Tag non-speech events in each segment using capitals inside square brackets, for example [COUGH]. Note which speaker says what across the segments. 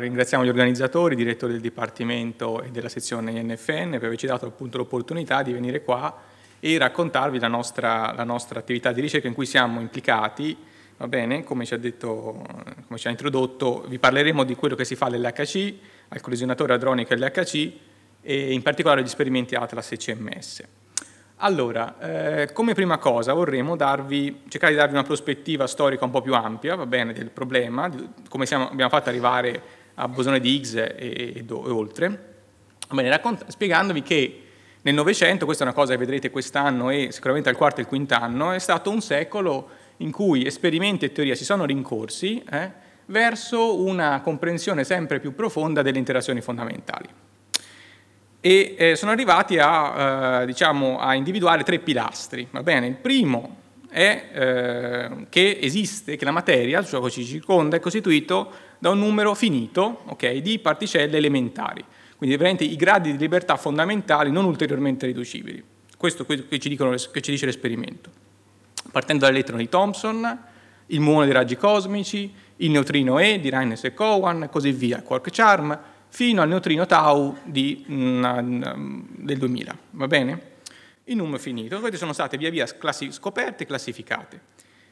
Speaker 1: ringraziamo gli organizzatori, il direttore del Dipartimento e della sezione INFN per averci dato appunto l'opportunità di venire qua e raccontarvi la nostra, la nostra, attività di ricerca in cui siamo implicati. Va bene, come ci ha detto, come ci ha introdotto, vi parleremo di quello che si fa all'LHC, al collisionatore adronico LHC e in particolare gli esperimenti Atlas e CMS. Allora, eh, come prima cosa vorremmo darvi, cercare di darvi una prospettiva storica un po' più ampia, va bene, del problema, di come siamo, abbiamo fatto arrivare a bosone di Higgs e, e, e oltre, Bene, spiegandovi che nel Novecento, questa è una cosa che vedrete quest'anno e sicuramente al quarto e al quinto è stato un secolo in cui esperimenti e teoria si sono rincorsi eh, verso una comprensione sempre più profonda delle interazioni fondamentali. E eh, sono arrivati a, eh, diciamo, a, individuare tre pilastri. Il primo è eh, che esiste, che la materia, ciò cioè che ci circonda, è costituito da un numero finito okay, di particelle elementari, quindi veramente i gradi di libertà fondamentali non ulteriormente riducibili. Questo è quello che ci dice l'esperimento. Partendo dall'elettrone di Thomson, il muone dei raggi cosmici, il neutrino E di Reines e Cowan, così via, quark charm, fino al neutrino tau di, mm, mm del 2000, va bene? Il numero finito. Queste sono state via via classi scoperte e classificate.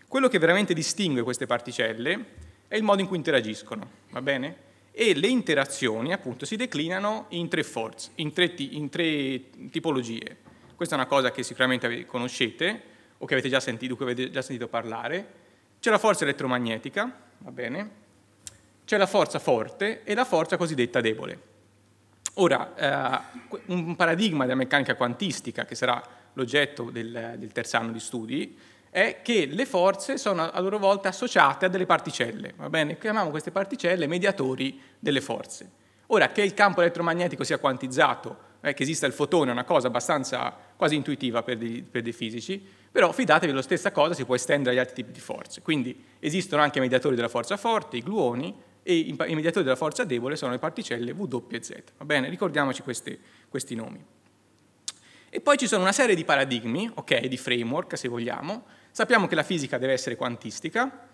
Speaker 1: Quello che veramente distingue queste particelle è il modo in cui interagiscono, va bene? E le interazioni appunto si declinano in tre forze, in tre, in tre tipologie. Questa è una cosa che sicuramente conoscete o che avete già sentito, che avete già sentito parlare. C'è la forza elettromagnetica, va bene? C'è la forza forte e la forza cosiddetta debole. Ora, eh, un paradigma della meccanica quantistica, che sarà l'oggetto del, del terzo anno di studi, è che le forze sono a loro volta associate a delle particelle, va bene? Chiamiamo queste particelle mediatori delle forze. Ora, che il campo elettromagnetico sia quantizzato, eh, che esista il fotone, è una cosa abbastanza quasi intuitiva per dei, per dei fisici, però fidatevi, la stessa cosa si può estendere agli altri tipi di forze. Quindi esistono anche mediatori della forza forte, i gluoni, e i mediatori della forza debole sono le particelle W e Z. Va bene? Ricordiamoci questi, questi nomi. E poi ci sono una serie di paradigmi, ok, di framework se vogliamo, Sappiamo che la fisica deve essere quantistica,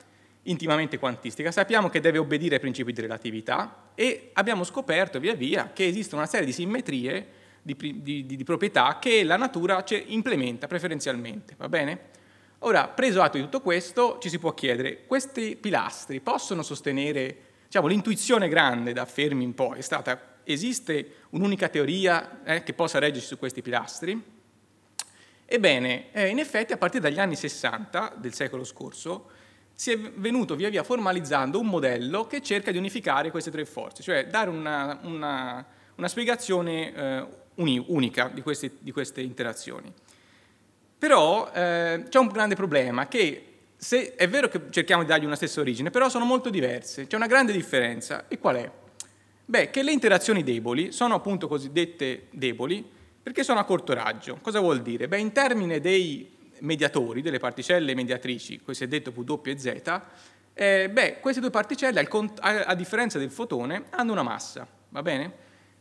Speaker 1: intimamente quantistica, sappiamo che deve obbedire ai principi di relatività e abbiamo scoperto via via che esistono una serie di simmetrie, di, di, di proprietà che la natura implementa preferenzialmente, va bene? Ora, preso atto di tutto questo, ci si può chiedere, questi pilastri possono sostenere, diciamo, l'intuizione grande da Fermi in poi è stata, esiste un'unica teoria eh, che possa reggersi su questi pilastri? Ebbene, eh, in effetti a partire dagli anni 60 del secolo scorso si è venuto via via formalizzando un modello che cerca di unificare queste tre forze, cioè dare una, una, una spiegazione eh, uni, unica di queste, di queste, interazioni. Però eh, c'è un grande problema che se, è vero che cerchiamo di dargli una stessa origine, però sono molto diverse, c'è una grande differenza. E qual è? Beh, che le interazioni deboli sono appunto cosiddette deboli, perché sono a corto raggio. Cosa vuol dire? Beh, in termini dei mediatori, delle particelle mediatrici, questo è detto W e Z, eh, beh, queste due particelle, a differenza del fotone, hanno una massa, va bene?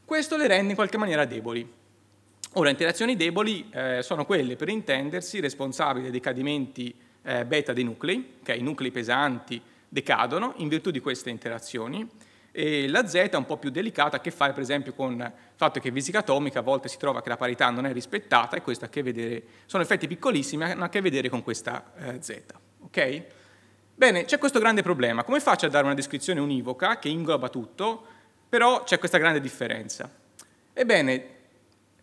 Speaker 1: Questo le rende in qualche maniera deboli. Ora, interazioni deboli eh, sono quelle, per intendersi, responsabili dei cadimenti eh, beta dei nuclei, che okay? i nuclei pesanti decadono in virtù di queste interazioni, e la Z è un po' più delicata, che fare per esempio con il fatto che in fisica atomica a volte si trova che la parità non è rispettata e questo ha a che vedere, sono effetti piccolissimi, hanno a che vedere con questa eh, Z. Okay? Bene, c'è questo grande problema. Come faccio a dare una descrizione univoca che ingloba tutto, però c'è questa grande differenza? Ebbene,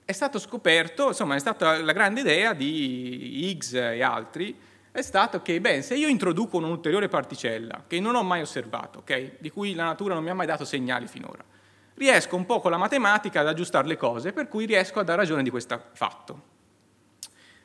Speaker 1: è stato scoperto, insomma è stata la grande idea di Higgs e altri, è stato che, beh, se io introduco un'ulteriore particella che non ho mai osservato, okay, di cui la natura non mi ha mai dato segnali finora, riesco un po' con la matematica ad aggiustare le cose, per cui riesco a dare ragione di questo fatto.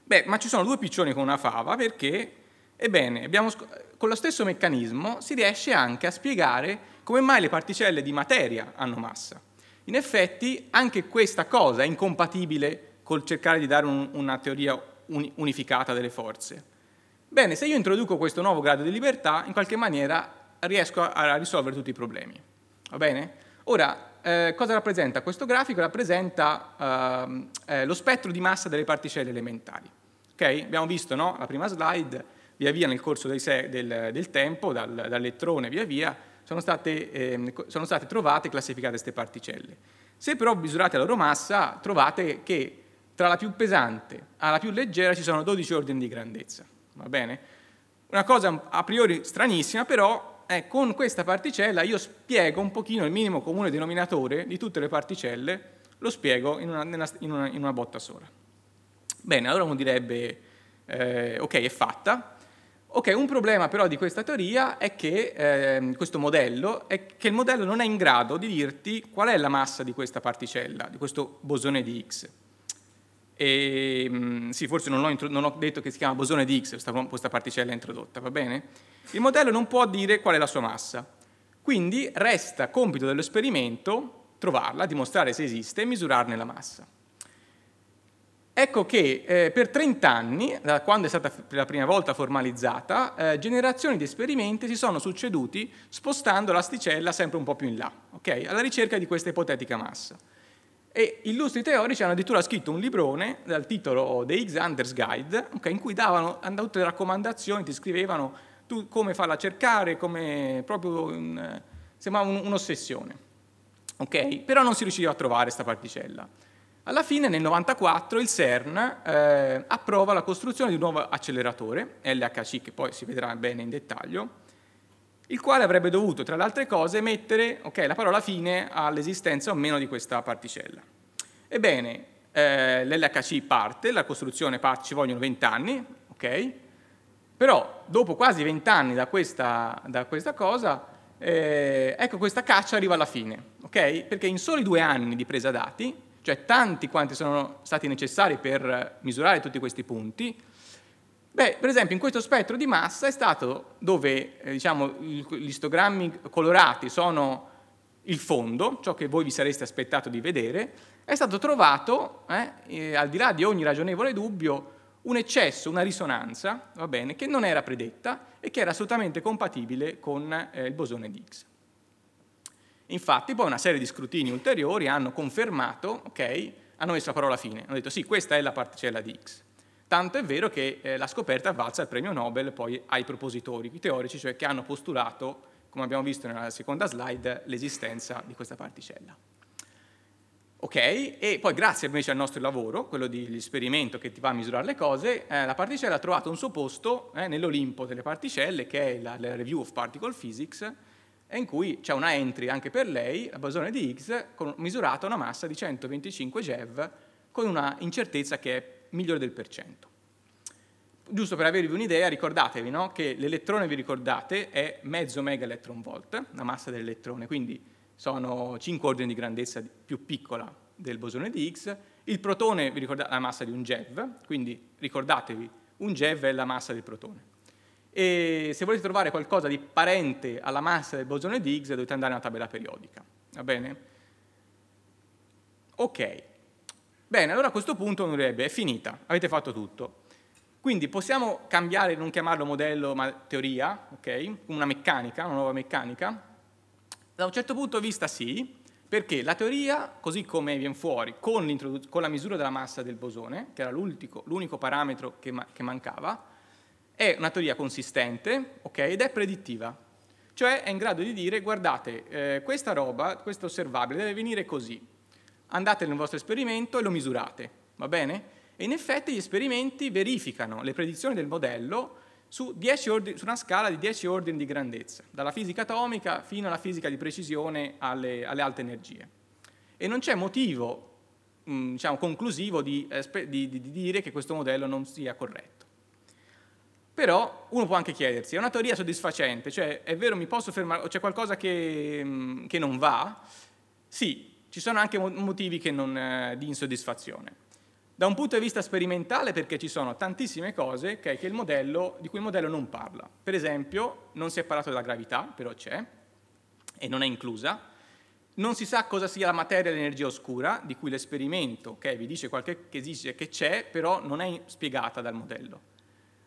Speaker 1: Beh, ma ci sono due piccioni con una fava perché, ebbene, abbiamo, con lo stesso meccanismo si riesce anche a spiegare come mai le particelle di materia hanno massa. In effetti anche questa cosa è incompatibile col cercare di dare un, una teoria unificata delle forze Bene, se io introduco questo nuovo grado di libertà, in qualche maniera riesco a risolvere tutti i problemi. Va bene? Ora, eh, cosa rappresenta questo grafico? Rappresenta eh, eh, lo spettro di massa delle particelle elementari. Okay? Abbiamo visto no? la prima slide, via via nel corso del, del, tempo, dal, dall'elettrone via via, sono state, ehm, sono state trovate e classificate queste particelle. Se però misurate la loro massa, trovate che tra la più pesante alla più leggera ci sono 12 ordini di grandezza va bene? Una cosa a priori stranissima, però è con questa particella io spiego un pochino il minimo comune denominatore di tutte le particelle, lo spiego in una, in una, in una botta sola. Bene, allora uno direbbe, eh, ok, è fatta, Ok, un problema però di questa teoria è che eh, questo modello è che il modello non è in grado di dirti qual è la massa di questa particella, di questo bosone di X. E, ehm, mh, sì, forse non ho, non ho, detto che si chiama bosone di X questa, questa particella introdotta, va bene? Il modello non può dire qual è la sua massa, quindi resta compito dell'esperimento trovarla, dimostrare se esiste e misurarne la massa. Ecco che eh, per 30 anni, da quando è stata per la prima volta formalizzata, eh, generazioni di esperimenti si sono succeduti spostando l'asticella sempre un po' più in là, okay? alla ricerca di questa ipotetica massa e illustri teorici hanno addirittura scritto un librone dal titolo The X Hunters Guide, okay, in cui davano tutte le raccomandazioni, ti scrivevano tu, come farla cercare, come proprio un, sembrava un'ossessione. Okay? Però non si riusciva a trovare questa particella. Alla fine, nel 1994, il CERN eh, approva la costruzione di un nuovo acceleratore, LHC, che poi si vedrà bene in dettaglio, il quale avrebbe dovuto, tra le altre cose, mettere okay, la parola fine all'esistenza o meno di questa particella. Ebbene, eh, l'LHC parte, la costruzione parte, ci vogliono 20 anni, ok? Però dopo quasi 20 anni da questa, da questa cosa, eh, ecco questa caccia arriva alla fine, ok? Perché in soli due anni di presa dati, cioè tanti quanti sono stati necessari per misurare tutti questi punti, Beh, per esempio in questo spettro di massa è stato dove eh, diciamo, gli istogrammi colorati sono il fondo, ciò che voi vi sareste aspettato di vedere, è stato trovato, eh, eh, al di là di ogni ragionevole dubbio, un eccesso, una risonanza, va bene, che non era predetta e che era assolutamente compatibile con eh, il bosone di Higgs. Infatti poi una serie di scrutini ulteriori hanno confermato, ok, hanno messo la parola fine, hanno detto sì, questa è la particella di Higgs. Tanto è vero che eh, la scoperta valsa il premio Nobel poi ai propositori, i teorici, cioè che hanno postulato, come abbiamo visto nella seconda slide, l'esistenza di questa particella. Ok, e poi grazie invece al nostro lavoro, quello dell'esperimento che ti va a misurare le cose, eh, la particella ha trovato un suo posto eh, nell'Olimpo delle particelle, che è la, la, Review of Particle Physics, in cui c'è una entry anche per lei, la bosone di Higgs, con, misurata a una massa di 125 GeV, con una incertezza che è migliore del percento. Giusto per avervi un'idea, ricordatevi no? che l'elettrone, vi ricordate, è mezzo mega electron volt, la massa dell'elettrone, quindi sono 5 ordini di grandezza più piccola del bosone di Higgs. Il protone, vi ricordate, la massa di un GeV, quindi ricordatevi, un GeV è la massa del protone. E se volete trovare qualcosa di parente alla massa del bosone di Higgs dovete andare nella tabella periodica, va bene? Ok, Bene, allora a questo punto uno direbbe, è finita, avete fatto tutto. Quindi possiamo cambiare, non chiamarlo modello ma teoria, okay? una meccanica, una nuova meccanica? Da un certo punto di vista sì, perché la teoria, così come viene fuori, con, con la misura della massa del bosone, che era l'unico parametro che, ma che mancava, è una teoria consistente okay, ed è predittiva, cioè è in grado di dire guardate eh, questa roba, questo osservabile deve venire così, andate nel vostro esperimento e lo misurate, va bene? E in effetti gli esperimenti verificano le predizioni del modello su, ordini, su, una scala di 10 ordini di grandezza, dalla fisica atomica fino alla fisica di precisione alle, alle alte energie. E non c'è motivo mm, diciamo, conclusivo di, eh, di, di, dire che questo modello non sia corretto. Però uno può anche chiedersi, è una teoria soddisfacente, cioè è vero mi posso fermare, c'è qualcosa che, mm, che non va? Sì, ci sono anche motivi non, eh, di insoddisfazione. Da un punto di vista sperimentale perché ci sono tantissime cose che, che modello, di cui il modello non parla. Per esempio non si è parlato della gravità, però c'è, e non è inclusa. Non si sa cosa sia la materia e l'energia oscura, di cui l'esperimento okay, vi dice qualche, che esiste, che c'è, però non è spiegata dal modello.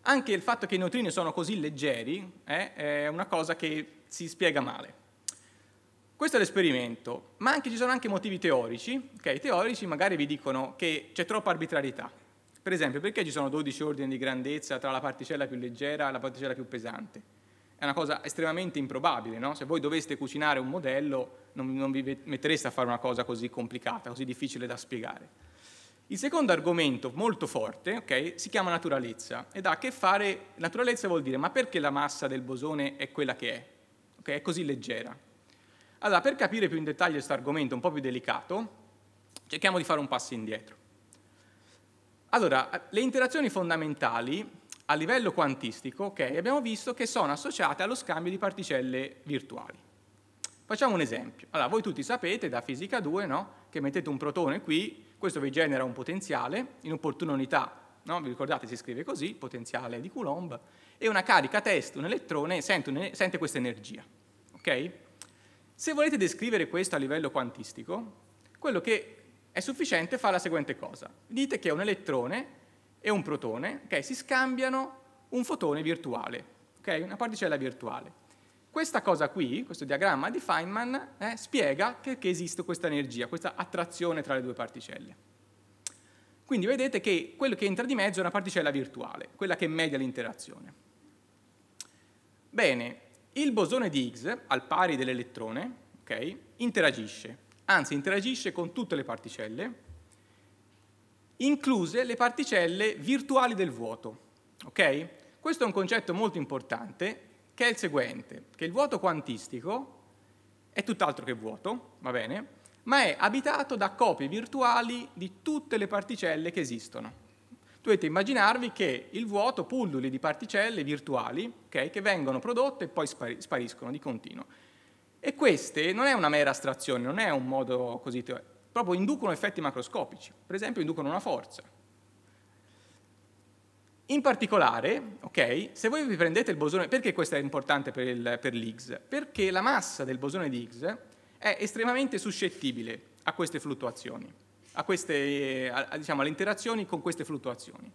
Speaker 1: Anche il fatto che i neutrini sono così leggeri eh, è una cosa che si spiega male. Questo è l'esperimento, ma anche, ci sono anche motivi teorici. Okay, I teorici magari vi dicono che c'è troppa arbitrarietà. Per esempio, perché ci sono 12 ordini di grandezza tra la particella più leggera e la particella più pesante? È una cosa estremamente improbabile, no? Se voi doveste cucinare un modello, non, non vi mettereste a fare una cosa così complicata, così difficile da spiegare. Il secondo argomento molto forte okay, si chiama naturalezza ed ha a che fare, naturalezza vuol dire ma perché la massa del bosone è quella che è? Okay, è così leggera, allora, per capire più in dettaglio questo argomento un po' più delicato, cerchiamo di fare un passo indietro. Allora, le interazioni fondamentali a livello quantistico, ok, abbiamo visto che sono associate allo scambio di particelle virtuali. Facciamo un esempio. Allora, voi tutti sapete da fisica 2, no, che mettete un protone qui, questo vi genera un potenziale in opportuna unità No? vi ricordate si scrive così, potenziale di Coulomb, e una carica test, un elettrone, sente, sente questa energia. Ok? Se volete descrivere questo a livello quantistico, quello che è sufficiente fa la seguente cosa. Dite che un elettrone e un protone okay, si scambiano un fotone virtuale, okay, una particella virtuale. Questa cosa qui, questo diagramma di Feynman, eh, spiega che esiste questa energia, questa attrazione tra le due particelle. Quindi vedete che quello che entra di mezzo è una particella virtuale, quella che media l'interazione. Bene, il bosone di Higgs, al pari dell'elettrone, okay, interagisce, anzi interagisce con tutte le particelle, incluse le particelle virtuali del vuoto. Okay? Questo è un concetto molto importante che è il seguente, che il vuoto quantistico è tutt'altro che vuoto, va bene, ma è abitato da copie virtuali di tutte le particelle che esistono. Dovete immaginarvi che il vuoto pulluli di particelle virtuali okay, che vengono prodotte e poi spari spariscono di continuo. E queste non è una mera astrazione, non è un modo così teorico, proprio inducono effetti macroscopici, per esempio inducono una forza. In particolare, okay, se voi vi prendete il bosone, perché questo è importante per, il, per l'Higgs? Perché la massa del bosone di Higgs è estremamente suscettibile a queste fluttuazioni a queste, a, diciamo, alle interazioni con queste fluttuazioni.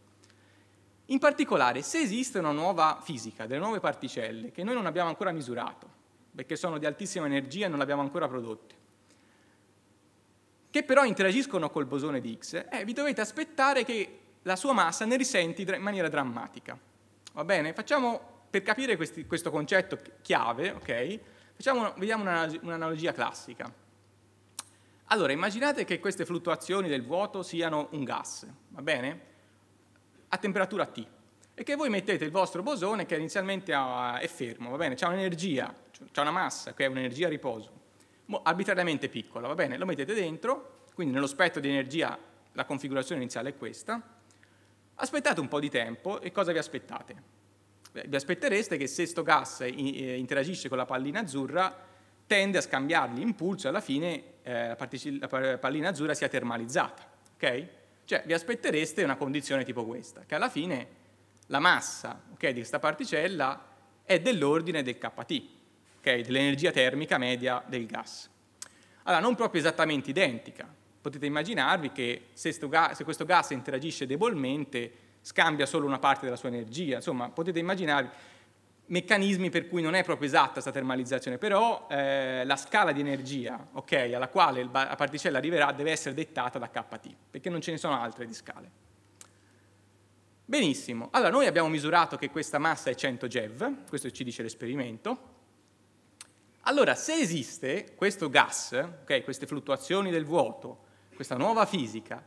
Speaker 1: In particolare, se esiste una nuova fisica, delle nuove particelle, che noi non abbiamo ancora misurato, perché sono di altissima energia e non le abbiamo ancora prodotte, che però interagiscono col bosone di X, eh, vi dovete aspettare che la sua massa ne risenti in maniera drammatica. Va bene? Facciamo, per capire questi, questo concetto chiave, okay, facciamo, vediamo un'analogia classica. Allora, immaginate che queste fluttuazioni del vuoto siano un gas, va bene? A temperatura T. E che voi mettete il vostro bosone che inizialmente è fermo, va bene? C'è un'energia, c'è una massa che è un'energia a riposo, arbitrariamente piccola, va bene? Lo mettete dentro, quindi nello spettro di energia la configurazione iniziale è questa. Aspettate un po' di tempo e cosa vi aspettate? vi aspettereste che se questo gas eh, interagisce con la pallina azzurra tende a scambiargli impulso e alla fine eh, la pallina azzurra sia termalizzata. Okay? Cioè vi aspettereste una condizione tipo questa, che alla fine la massa okay, di questa particella è dell'ordine del kT, okay, dell'energia termica media del gas. Allora, non proprio esattamente identica. Potete immaginarvi che se, gas, se questo gas interagisce debolmente, scambia solo una parte della sua energia. Insomma, potete immaginarvi meccanismi per cui non è proprio esatta questa termalizzazione, però eh, la scala di energia okay, alla quale la particella arriverà deve essere dettata da kT, perché non ce ne sono altre di scale. Benissimo, allora noi abbiamo misurato che questa massa è 100 GeV, questo ci dice l'esperimento. Allora, se esiste questo gas, okay, queste fluttuazioni del vuoto, questa nuova fisica,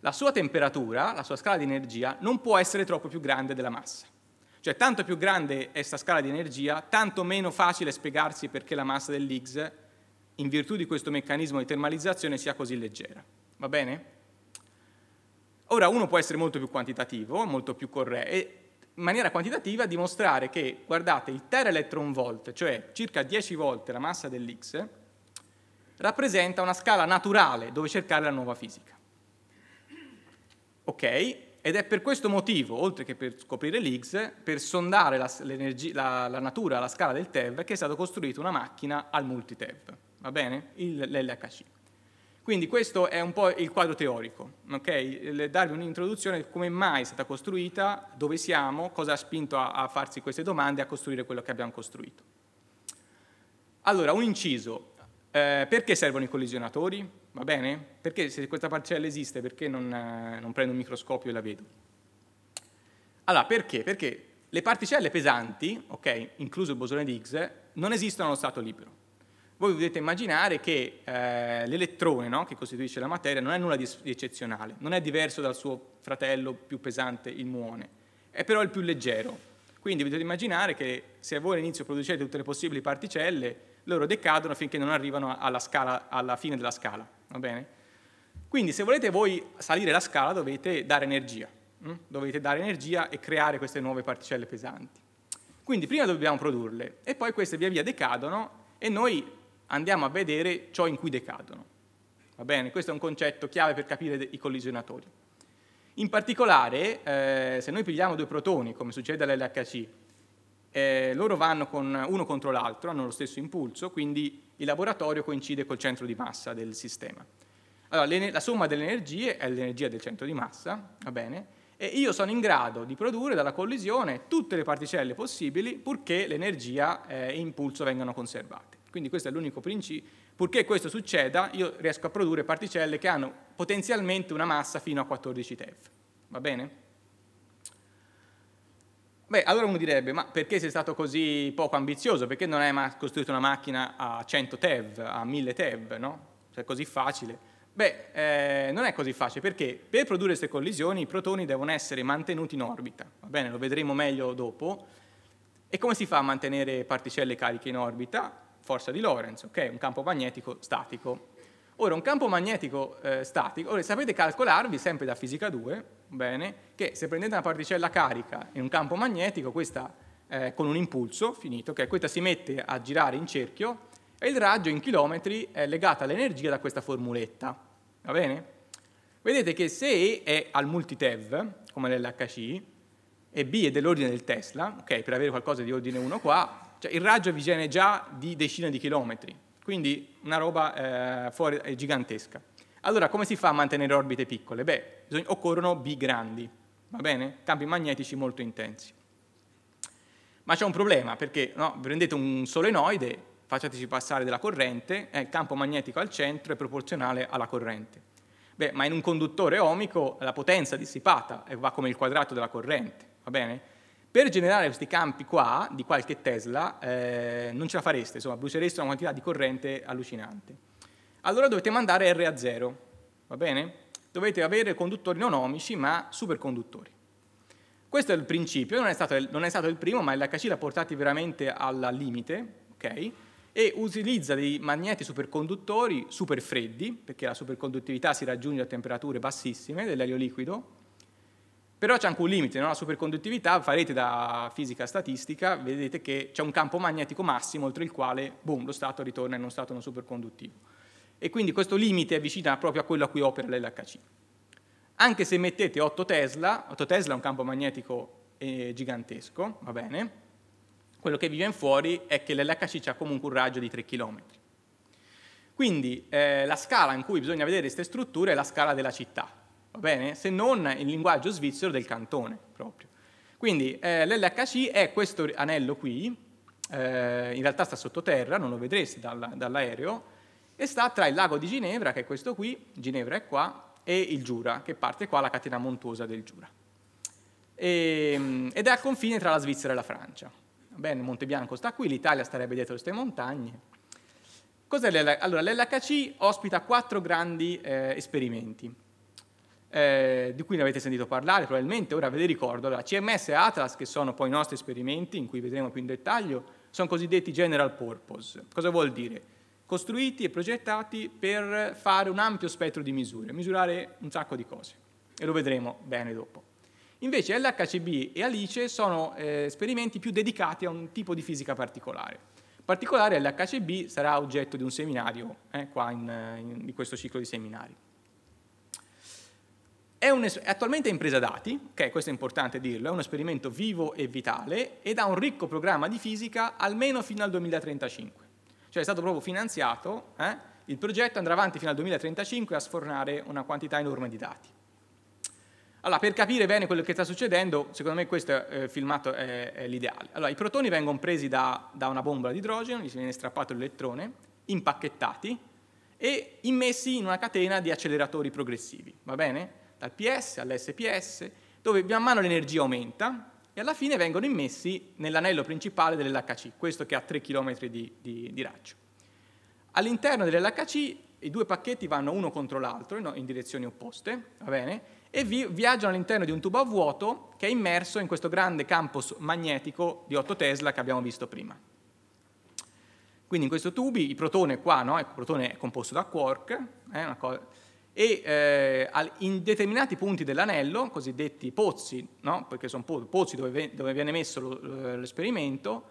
Speaker 1: la sua temperatura, la sua scala di energia, non può essere troppo più grande della massa. Cioè, tanto più grande è questa scala di energia, tanto meno facile spiegarsi perché la massa dell'Higgs, in virtù di questo meccanismo di termalizzazione, sia così leggera. Va bene? Ora, uno può essere molto più quantitativo, molto più corretto, e in maniera quantitativa dimostrare che, guardate, il teraelectron volt, cioè circa 10 volte la massa dell'Higgs, rappresenta una scala naturale dove cercare la nuova fisica. Ok, ed è per questo motivo, oltre che per scoprire l'Higgs, per sondare la, la, la natura alla scala del TEV, che è stata costruita una macchina al multitev, va bene? L'LHC. Quindi questo è un po' il quadro teorico, ok? Darvi un'introduzione di come mai è stata costruita, dove siamo, cosa ha spinto a, a farsi queste domande e a costruire quello che abbiamo costruito. Allora, un inciso, eh, perché servono i collisionatori? va bene? Perché se questa parcella esiste, perché non, eh, non prendo un microscopio e la vedo? Allora, perché? Perché le particelle pesanti, ok, incluso il bosone di Higgs, non esistono allo stato libero. Voi potete immaginare che eh, l'elettrone, no, che costituisce la materia, non è nulla di eccezionale, non è diverso dal suo fratello più pesante, il muone, è però il più leggero. Quindi potete immaginare che se voi all'inizio producete tutte le possibili particelle, loro decadono finché non arrivano alla, scala, alla fine della scala va bene? Quindi se volete voi salire la scala dovete dare energia, hm? dovete dare energia e creare queste nuove particelle pesanti. Quindi prima dobbiamo produrle e poi queste via via decadono e noi andiamo a vedere ciò in cui decadono. Va bene? Questo è un concetto chiave per capire i collisionatori. In particolare, eh, se noi pigliamo due protoni, come succede all'LHC, eh, loro vanno con uno contro l'altro, hanno lo stesso impulso, quindi il laboratorio coincide col centro di massa del sistema. Allora, la somma delle energie è l'energia del centro di massa, va bene? E io sono in grado di produrre dalla collisione tutte le particelle possibili purché l'energia eh, e impulso vengano conservate. Quindi questo è l'unico principio. Purché questo succeda, io riesco a produrre particelle che hanno potenzialmente una massa fino a 14 TeV. Va bene? Beh, allora uno direbbe, ma perché sei stato così poco ambizioso? Perché non hai costruito una macchina a 100 TeV, a 1000 TeV, no? Cioè, così facile. Beh, eh, non è così facile, perché per produrre queste collisioni i protoni devono essere mantenuti in orbita, va bene? Lo vedremo meglio dopo. E come si fa a mantenere particelle cariche in orbita? Forza di Lorentz, ok? Un campo magnetico statico. Ora, un campo magnetico eh, statico, ora, sapete calcolarvi sempre da fisica 2, bene, che se prendete una particella carica in un campo magnetico, questa eh, con un impulso finito, che questa si mette a girare in cerchio e il raggio in chilometri è legato all'energia da questa formuletta, va bene? Vedete che se E è al multitev, come nell'HC, e B è dell'ordine del Tesla, ok, per avere qualcosa di ordine 1 qua, cioè il raggio vi viene già di decine di chilometri, quindi una roba eh, fuori, gigantesca. Allora, come si fa a mantenere orbite piccole? Beh, occorrono B grandi, va bene? Campi magnetici molto intensi. Ma c'è un problema, perché no, prendete un solenoide, facciateci passare della corrente, eh, il campo magnetico al centro è proporzionale alla corrente. Beh, ma in un conduttore ohmico la potenza dissipata eh, va come il quadrato della corrente, va bene? Per generare questi campi qua, di qualche Tesla, eh, non ce la fareste, insomma, brucereste una quantità di corrente allucinante. Allora dovete mandare R a zero, va bene? Dovete avere conduttori non omici, ma superconduttori. Questo è il principio, non è stato il, non è stato il primo, ma l'HC l'ha portati veramente al limite, ok? e utilizza dei magneti superconduttori super freddi, perché la superconduttività si raggiunge a temperature bassissime dell'elio liquido, però c'è anche un limite, no? la superconduttività, farete da fisica statistica, vedete che c'è un campo magnetico massimo oltre il quale boom, lo stato ritorna in uno stato non superconduttivo. E quindi questo limite è vicino proprio a quello a cui opera l'LHC. Anche se mettete 8 Tesla, 8 Tesla è un campo magnetico eh, gigantesco, va bene, quello che vi viene fuori è che l'LHC ha comunque un raggio di 3 km. Quindi eh, la scala in cui bisogna vedere queste strutture è la scala della città, va bene? Se non il linguaggio svizzero del cantone proprio. Quindi eh, l'LHC è questo anello qui, eh, in realtà sta sottoterra, non lo vedresti dalla, dall'aereo, e sta tra il lago di Ginevra, che è questo qui, Ginevra è qua, e il Giura, che parte qua la catena montuosa del Giura. E, ehm, ed è al confine tra la Svizzera e la Francia. Va bene, Montebianco sta qui, l'Italia starebbe dietro queste montagne. Cos'è l'LHC? Allora, l'LHC ospita quattro grandi eh, esperimenti eh, di cui ne avete sentito parlare probabilmente, ora ve le ricordo. Allora, CMS e Atlas, che sono poi i nostri esperimenti, in cui vedremo più in dettaglio, sono cosiddetti general purpose. Cosa vuol dire? Costruiti e progettati per fare un ampio spettro di misure, misurare un sacco di cose, e lo vedremo bene dopo. Invece LHCB e Alice sono eh, esperimenti più dedicati a un tipo di fisica particolare. In particolare LHCB sarà oggetto di un seminario eh, qua in, in, di questo ciclo di seminari. È un, attualmente è in presa dati, che ok, questo è importante dirlo, è un esperimento vivo e vitale ed ha un ricco programma di fisica almeno fino al 2035. Cioè è stato proprio finanziato, eh? il progetto andrà avanti fino al 2035 a sfornare una quantità enorme di dati. Allora, per capire bene quello che sta succedendo, secondo me questo eh, filmato è, è l'ideale. Allora, i protoni vengono presi da, da una bomba di idrogeno, gli viene strappato l'elettrone, impacchettati e immessi in una catena di acceleratori progressivi, va bene? dal PS all'SPS, dove man mano l'energia aumenta e alla fine vengono immessi nell'anello principale dell'LHC, questo che ha 3 km di, di, di raggio. All'interno dell'LHC i due pacchetti vanno uno contro l'altro in, in direzioni opposte, va bene? e vi, viaggiano all'interno di un tubo a vuoto che è immerso in questo grande campo magnetico di 8 Tesla che abbiamo visto prima. Quindi in questo tubi il protone qua, no? Ecco, il protone è composto da quark, eh, cosa, e eh, in determinati punti dell'anello, cosiddetti pozzi, no? perché sono pozzi dove, dove viene messo l'esperimento,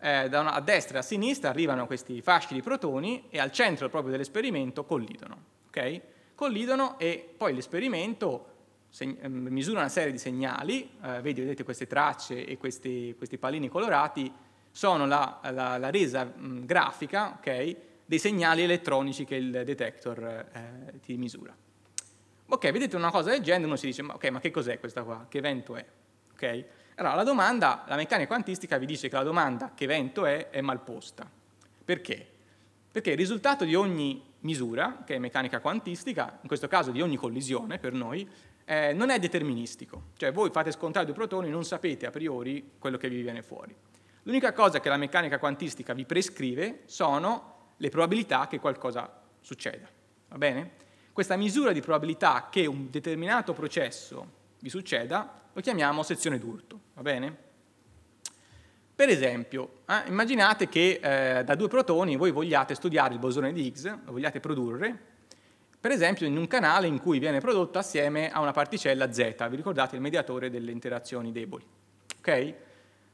Speaker 1: eh, da una, a destra e a sinistra arrivano questi fasci di protoni e al centro proprio dell'esperimento collidono. Okay? Collidono e poi l'esperimento ehm, misura una serie di segnali, eh, vedi, vedete queste tracce e questi, questi palini colorati, sono la, la, la resa mh, grafica, okay? dei segnali elettronici che il detector eh, ti misura. Ok, vedete una cosa del genere, uno si dice, ma, ok, ma che cos'è questa qua? Che vento è? Okay? Allora, la domanda, la meccanica quantistica vi dice che la domanda che vento è è mal posta. Perché? Perché il risultato di ogni misura, che è meccanica quantistica, in questo caso di ogni collisione per noi, eh, non è deterministico. Cioè voi fate scontare due protoni, e non sapete a priori quello che vi viene fuori. L'unica cosa che la meccanica quantistica vi prescrive sono le probabilità che qualcosa succeda. Va bene? Questa misura di probabilità che un determinato processo vi succeda lo chiamiamo sezione d'urto, va bene? Per esempio, eh, immaginate che eh, da due protoni voi vogliate studiare il bosone di Higgs, lo vogliate produrre, per esempio in un canale in cui viene prodotto assieme a una particella Z, vi ricordate il mediatore delle interazioni deboli, ok?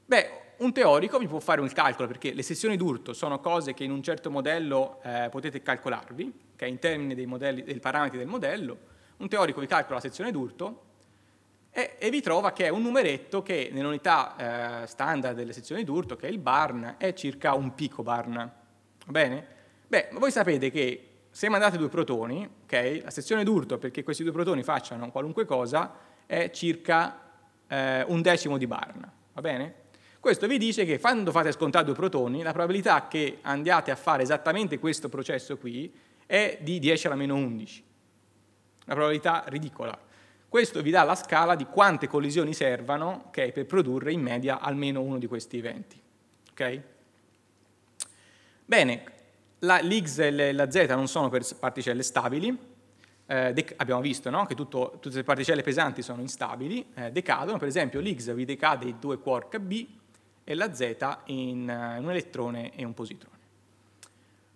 Speaker 1: Beh, un teorico vi può fare un calcolo, perché le sessioni d'urto sono cose che in un certo modello eh, potete calcolarvi, che okay, in termini dei, modelli, dei parametri del modello, un teorico vi calcola la sezione d'urto e, e, vi trova che è un numeretto che nell'unità eh, standard delle sezioni d'urto, che è il barn, è circa un pico picobarn. Va bene? Beh, voi sapete che se mandate due protoni, okay, la sezione d'urto, perché questi due protoni facciano qualunque cosa, è circa eh, un decimo di barn. Va bene? Questo vi dice che quando fate scontare due protoni, la probabilità che andiate a fare esattamente questo processo qui è di 10 alla meno 11. Una probabilità ridicola. Questo vi dà la scala di quante collisioni servano okay, per produrre in media almeno uno di questi eventi. Okay? Bene, l'X e la Z non sono particelle stabili, eh, abbiamo visto no? che tutto, tutte le particelle pesanti sono instabili, eh, decadono, per esempio l'X vi decade i due quark B, e la Z eh, in un elettrone e un positrone.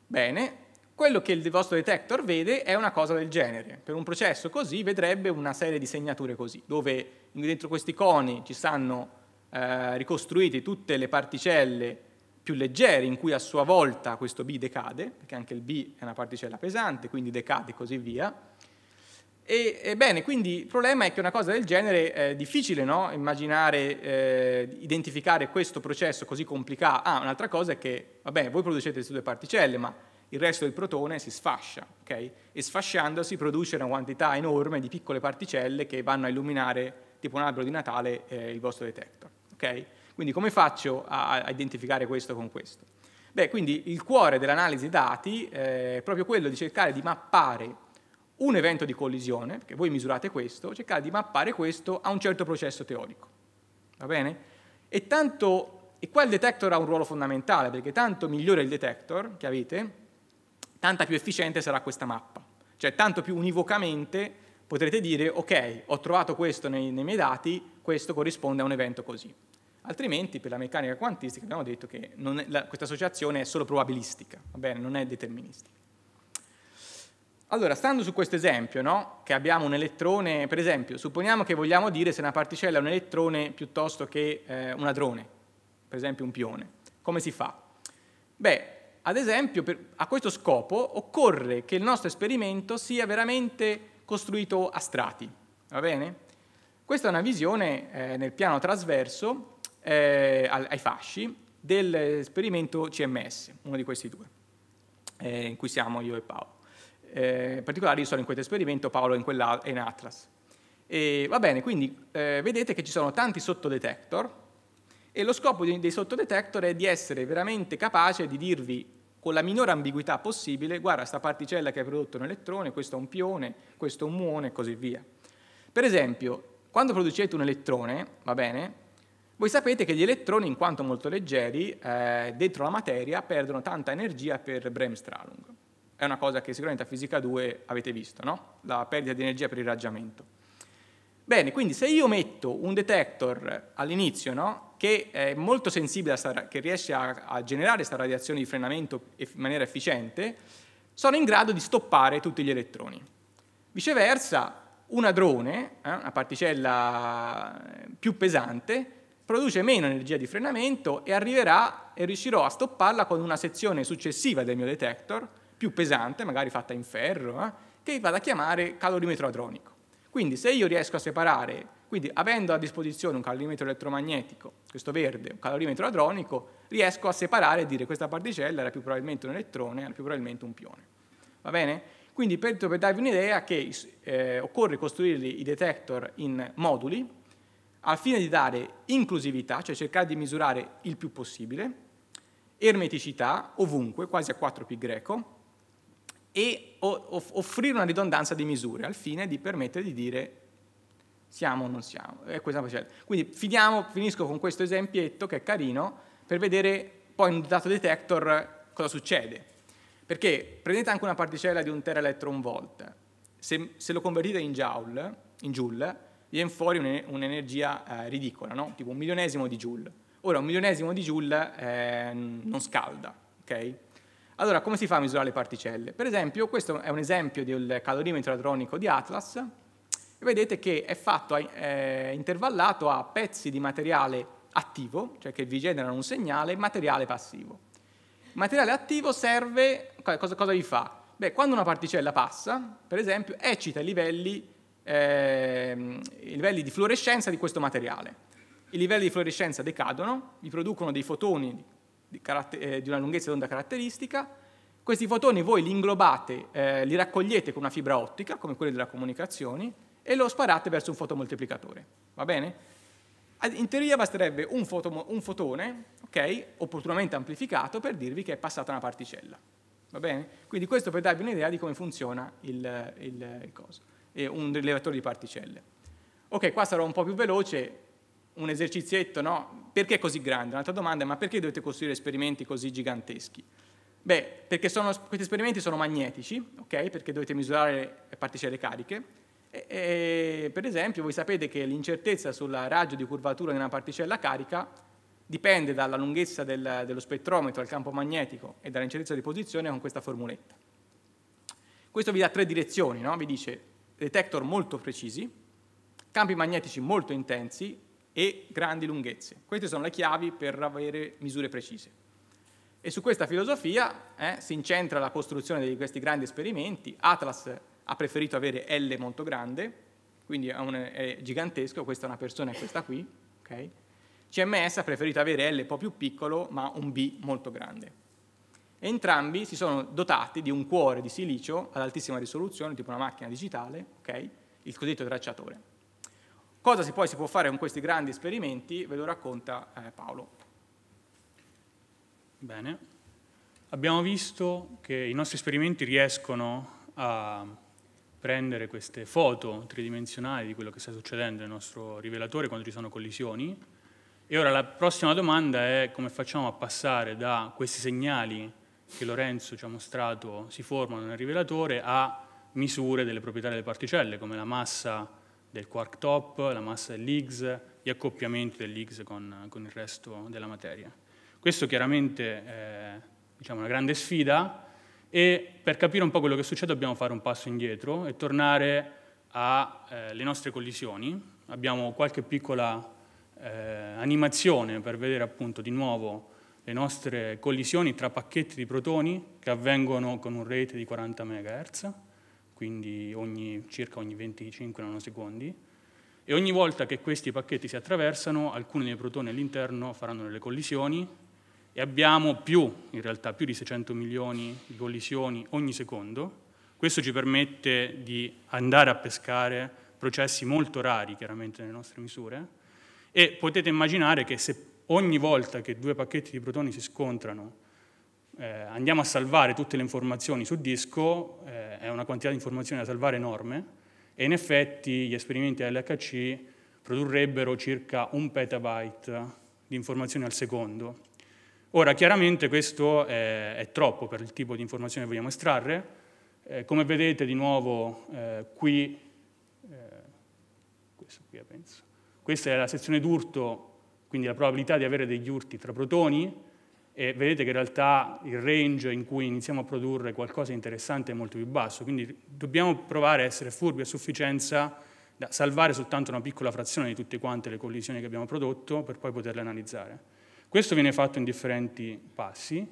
Speaker 1: Bene, quello che il vostro detector vede è una cosa del genere. Per un processo così vedrebbe una serie di segnature così, dove dentro questi coni ci stanno eh, ricostruite tutte le particelle più leggere in cui a sua volta questo B decade, perché anche il B è una particella pesante, quindi decade e così via, e, e quindi il problema è che una cosa del genere è difficile, no? Immaginare, eh, identificare questo processo così complicato. Ah, un'altra cosa è che, va bene, voi producete queste due particelle, ma il resto del protone si sfascia, ok? E sfasciandosi produce una quantità enorme di piccole particelle che vanno a illuminare, tipo un albero di Natale, eh, il vostro detector, ok? Quindi come faccio a, a identificare questo con questo? Beh, quindi il cuore dell'analisi dati eh, è proprio quello di cercare di mappare un evento di collisione, perché voi misurate questo, cercate di mappare questo a un certo processo teorico. Va bene? E, tanto, e qua il detector ha un ruolo fondamentale, perché tanto migliore il detector che avete, tanta più efficiente sarà questa mappa. Cioè tanto più univocamente potrete dire, ok, ho trovato questo nei, nei miei dati, questo corrisponde a un evento così. Altrimenti per la meccanica quantistica abbiamo detto che questa associazione è solo probabilistica, va bene, non è deterministica. Allora, stando su questo esempio, no? che abbiamo un elettrone, per esempio, supponiamo che vogliamo dire se una particella è un elettrone piuttosto che eh, un adrone, per esempio un pione. Come si fa? Beh, ad esempio, per, a questo scopo occorre che il nostro esperimento sia veramente costruito a strati, va bene? Questa è una visione eh, nel piano trasverso eh, ai fasci dell'esperimento CMS, uno di questi due, eh, in cui siamo io e Paolo eh, particolare io sono in questo esperimento, Paolo in quella in Atlas. E, va bene, quindi eh, vedete che ci sono tanti sottodetector e lo scopo dei sottodetector è di essere veramente capace di dirvi con la minore ambiguità possibile, guarda sta particella che ha prodotto un elettrone, questo è un pione, questo è un muone e così via. Per esempio, quando producete un elettrone, va bene, voi sapete che gli elettroni, in quanto molto leggeri, eh, dentro la materia perdono tanta energia per bremsstrahlung è una cosa che sicuramente a fisica 2 avete visto, no? la perdita di energia per irraggiamento. Bene, quindi se io metto un detector all'inizio no? che è molto sensibile, sta, che riesce a, a generare questa radiazione di frenamento in maniera efficiente, sono in grado di stoppare tutti gli elettroni. Viceversa, un adrone, eh, una particella eh, più pesante, produce meno energia di frenamento e arriverà e riuscirò a stopparla con una sezione successiva del mio detector, più pesante, magari fatta in ferro, eh, che vado a chiamare calorimetro adronico. Quindi se io riesco a separare, quindi avendo a disposizione un calorimetro elettromagnetico, questo verde, un calorimetro adronico, riesco a separare e dire questa particella era più probabilmente un elettrone, era più probabilmente un pione. Va bene? Quindi per, per darvi un'idea che eh, occorre costruire i detector in moduli al fine di dare inclusività, cioè cercare di misurare il più possibile, ermeticità ovunque, quasi a 4π greco, e offrire una ridondanza di misure al fine di permettere di dire siamo o non siamo. Quindi finiamo, finisco con questo esempietto che è carino per vedere poi in un dato detector cosa succede. Perché prendete anche una particella di un teraelectron volt, se, se, lo convertite in joule, in joule viene fuori un'energia eh, ridicola, no? tipo un milionesimo di joule. Ora, un milionesimo di joule eh, non scalda, ok? Allora, come si fa a misurare le particelle? Per esempio, questo è un esempio del calorimetro hadronico di Atlas, vedete che è fatto, è eh, intervallato a pezzi di materiale attivo, cioè che vi generano un segnale, e materiale passivo. Il materiale attivo serve, cosa, cosa vi fa? Beh, quando una particella passa, per esempio, eccita i livelli, eh, i livelli di fluorescenza di questo materiale. I livelli di fluorescenza decadono, vi producono dei fotoni di, eh, di una lunghezza d'onda caratteristica, questi fotoni voi li inglobate, eh, li raccogliete con una fibra ottica, come quelle della comunicazione, e lo sparate verso un fotomoltiplicatore, va bene? In teoria basterebbe un, foto, un fotone, okay, opportunamente amplificato, per dirvi che è passata una particella, va bene? Quindi questo per darvi un'idea di come funziona il, il, il coso, un rilevatore di particelle. Ok, qua sarò un po' più veloce, un esercizietto, no? Perché è così grande? Un'altra domanda è ma perché dovete costruire esperimenti così giganteschi? Beh, perché sono, questi esperimenti sono magnetici, ok? Perché dovete misurare particelle cariche. E, e, per esempio, voi sapete che l'incertezza sul raggio di curvatura di una particella carica dipende dalla lunghezza del, dello spettrometro al campo magnetico e dall'incertezza di posizione con questa formuletta. Questo vi dà tre direzioni, no? Vi dice detector molto precisi, campi magnetici molto intensi e grandi lunghezze. Queste sono le chiavi per avere misure precise. E su questa filosofia eh, si incentra la costruzione di questi grandi esperimenti. Atlas ha preferito avere L molto grande, quindi è, un, è gigantesco, questa è una persona e questa qui. Okay? CMS ha preferito avere L un po' più piccolo, ma un B molto grande. E Entrambi si sono dotati di un cuore di silicio ad altissima risoluzione, tipo una macchina digitale, okay? il cosiddetto tracciatore. Cosa si poi si può fare con questi grandi esperimenti ve lo racconta eh, Paolo. Bene,
Speaker 2: abbiamo visto che i nostri esperimenti riescono a prendere queste foto tridimensionali di quello che sta succedendo nel nostro rivelatore quando ci sono collisioni e ora la prossima domanda è come facciamo a passare da questi segnali che Lorenzo ci ha mostrato si formano nel rivelatore a misure delle proprietà delle particelle come la massa del quark top, la massa dell'Higgs, gli accoppiamenti dell'Higgs con, con, il resto della materia. Questo chiaramente è diciamo, una grande sfida e per capire un po' quello che succede dobbiamo fare un passo indietro e tornare alle eh, nostre collisioni. Abbiamo qualche piccola eh, animazione per vedere appunto di nuovo le nostre collisioni tra pacchetti di protoni che avvengono con un rate di 40 MHz quindi ogni, circa ogni 25 nanosecondi, e ogni volta che questi pacchetti si attraversano, alcuni dei protoni all'interno faranno delle collisioni e abbiamo più, in realtà più di 600 milioni di collisioni ogni secondo. Questo ci permette di andare a pescare processi molto rari, chiaramente, nelle nostre misure, e potete immaginare che se ogni volta che due pacchetti di protoni si scontrano eh, andiamo a salvare tutte le informazioni su disco, eh, è una quantità di informazioni da salvare enorme e in effetti gli esperimenti LHC produrrebbero circa un petabyte di informazioni al secondo. Ora, chiaramente questo è, è troppo per il tipo di informazione che vogliamo estrarre. Eh, come vedete di nuovo eh, qui, eh, qui eh, questa è la sezione d'urto, quindi la probabilità di avere degli urti tra protoni, e vedete che in realtà il range in cui iniziamo a produrre qualcosa di interessante è molto più basso, quindi dobbiamo provare a essere furbi a sufficienza da salvare soltanto una piccola frazione di tutte quante le collisioni che abbiamo prodotto per poi poterle analizzare. Questo viene fatto in differenti passi.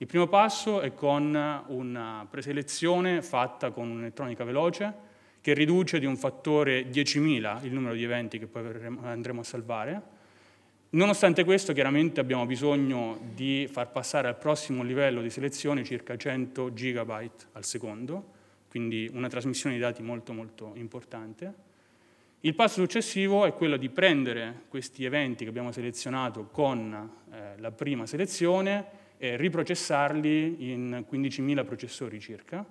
Speaker 2: Il primo passo è con una preselezione fatta con un'elettronica veloce che riduce di un fattore 10.000 il numero di eventi che poi andremo a salvare, Nonostante questo, chiaramente abbiamo bisogno di far passare al prossimo livello di selezione circa 100 gigabyte al secondo, quindi una trasmissione di dati molto molto importante. Il passo successivo è quello di prendere questi eventi che abbiamo selezionato con eh, la prima selezione e riprocessarli in 15.000 processori circa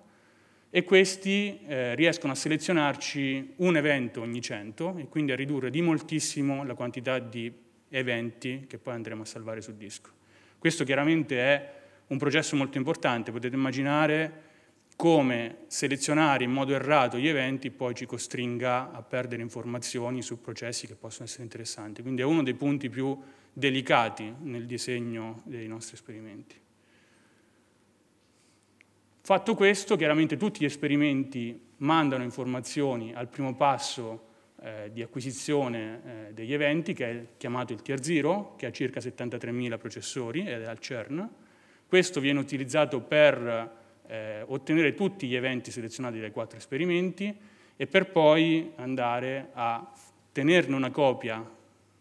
Speaker 2: e questi eh, riescono a selezionarci un evento ogni 100 e quindi a ridurre di moltissimo la quantità di eventi che poi andremo a salvare su disco. Questo chiaramente è un processo molto importante, potete immaginare come selezionare in modo errato gli eventi poi ci costringa a perdere informazioni su processi che possono essere interessanti. Quindi è uno dei punti più delicati nel disegno dei nostri esperimenti. Fatto questo, chiaramente tutti gli esperimenti mandano informazioni al primo passo eh, di acquisizione eh, degli eventi, che è chiamato il Tier Zero, che ha circa 73.000 processori ed è al CERN. Questo viene utilizzato per eh, ottenere tutti gli eventi selezionati dai quattro esperimenti e per poi andare a tenerne una copia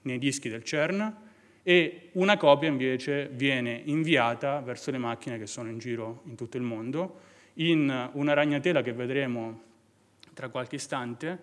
Speaker 2: nei dischi del CERN e una copia invece viene inviata verso le macchine che sono in giro in tutto il mondo in una ragnatela che vedremo tra qualche istante,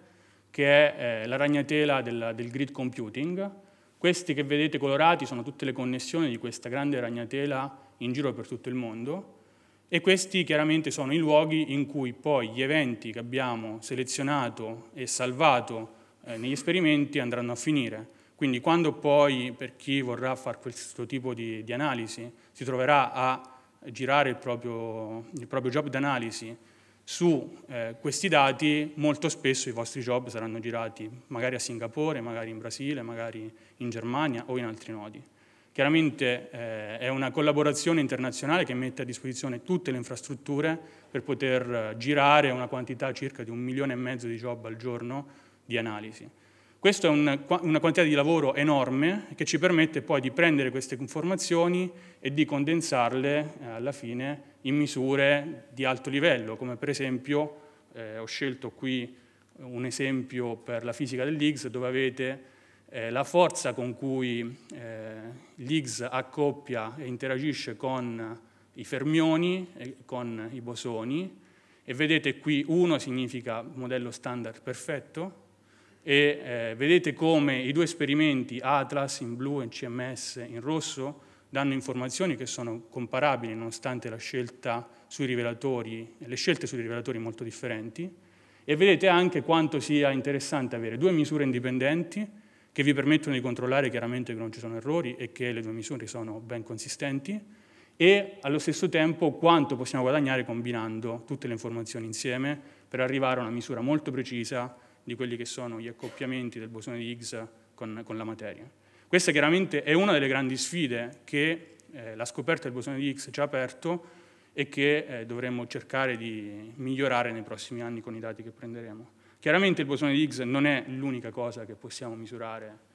Speaker 2: che è eh, la ragnatela del, del grid computing. Questi che vedete colorati sono tutte le connessioni di questa grande ragnatela in giro per tutto il mondo e questi chiaramente sono i luoghi in cui poi gli eventi che abbiamo selezionato e salvato eh, negli esperimenti andranno a finire. Quindi quando poi, per chi vorrà fare questo tipo di, di analisi, si troverà a girare il proprio, il proprio job d'analisi su eh, questi dati molto spesso i vostri job saranno girati magari a Singapore, magari in Brasile, magari in Germania o in altri nodi. Chiaramente eh, è una collaborazione internazionale che mette a disposizione tutte le infrastrutture per poter eh, girare una quantità circa di un milione e mezzo di job al giorno di analisi. Questa è una, una quantità di lavoro enorme che ci permette poi di prendere queste informazioni e di condensarle eh, alla fine in misure di alto livello, come per esempio eh, ho scelto qui un esempio per la fisica dell'Higgs dove avete eh, la forza con cui l'Higgs eh, accoppia e interagisce con i fermioni, e con i bosoni e vedete qui 1 significa modello standard perfetto, e eh, vedete come i due esperimenti, Atlas in blu e CMS in rosso, danno informazioni che sono comparabili nonostante la scelta sui rivelatori, le scelte sui rivelatori molto differenti. E vedete anche quanto sia interessante avere due misure indipendenti che vi permettono di controllare chiaramente che non ci sono errori e che le due misure sono ben consistenti e allo stesso tempo quanto possiamo guadagnare combinando tutte le informazioni insieme per arrivare a una misura molto precisa di quelli che sono gli accoppiamenti del bosone di Higgs con, con la materia. Questa chiaramente è una delle grandi sfide che eh, la scoperta del bosone di Higgs ci ha aperto e che eh, dovremmo cercare di migliorare nei prossimi anni con i dati che prenderemo. Chiaramente il bosone di Higgs non è l'unica cosa che possiamo misurare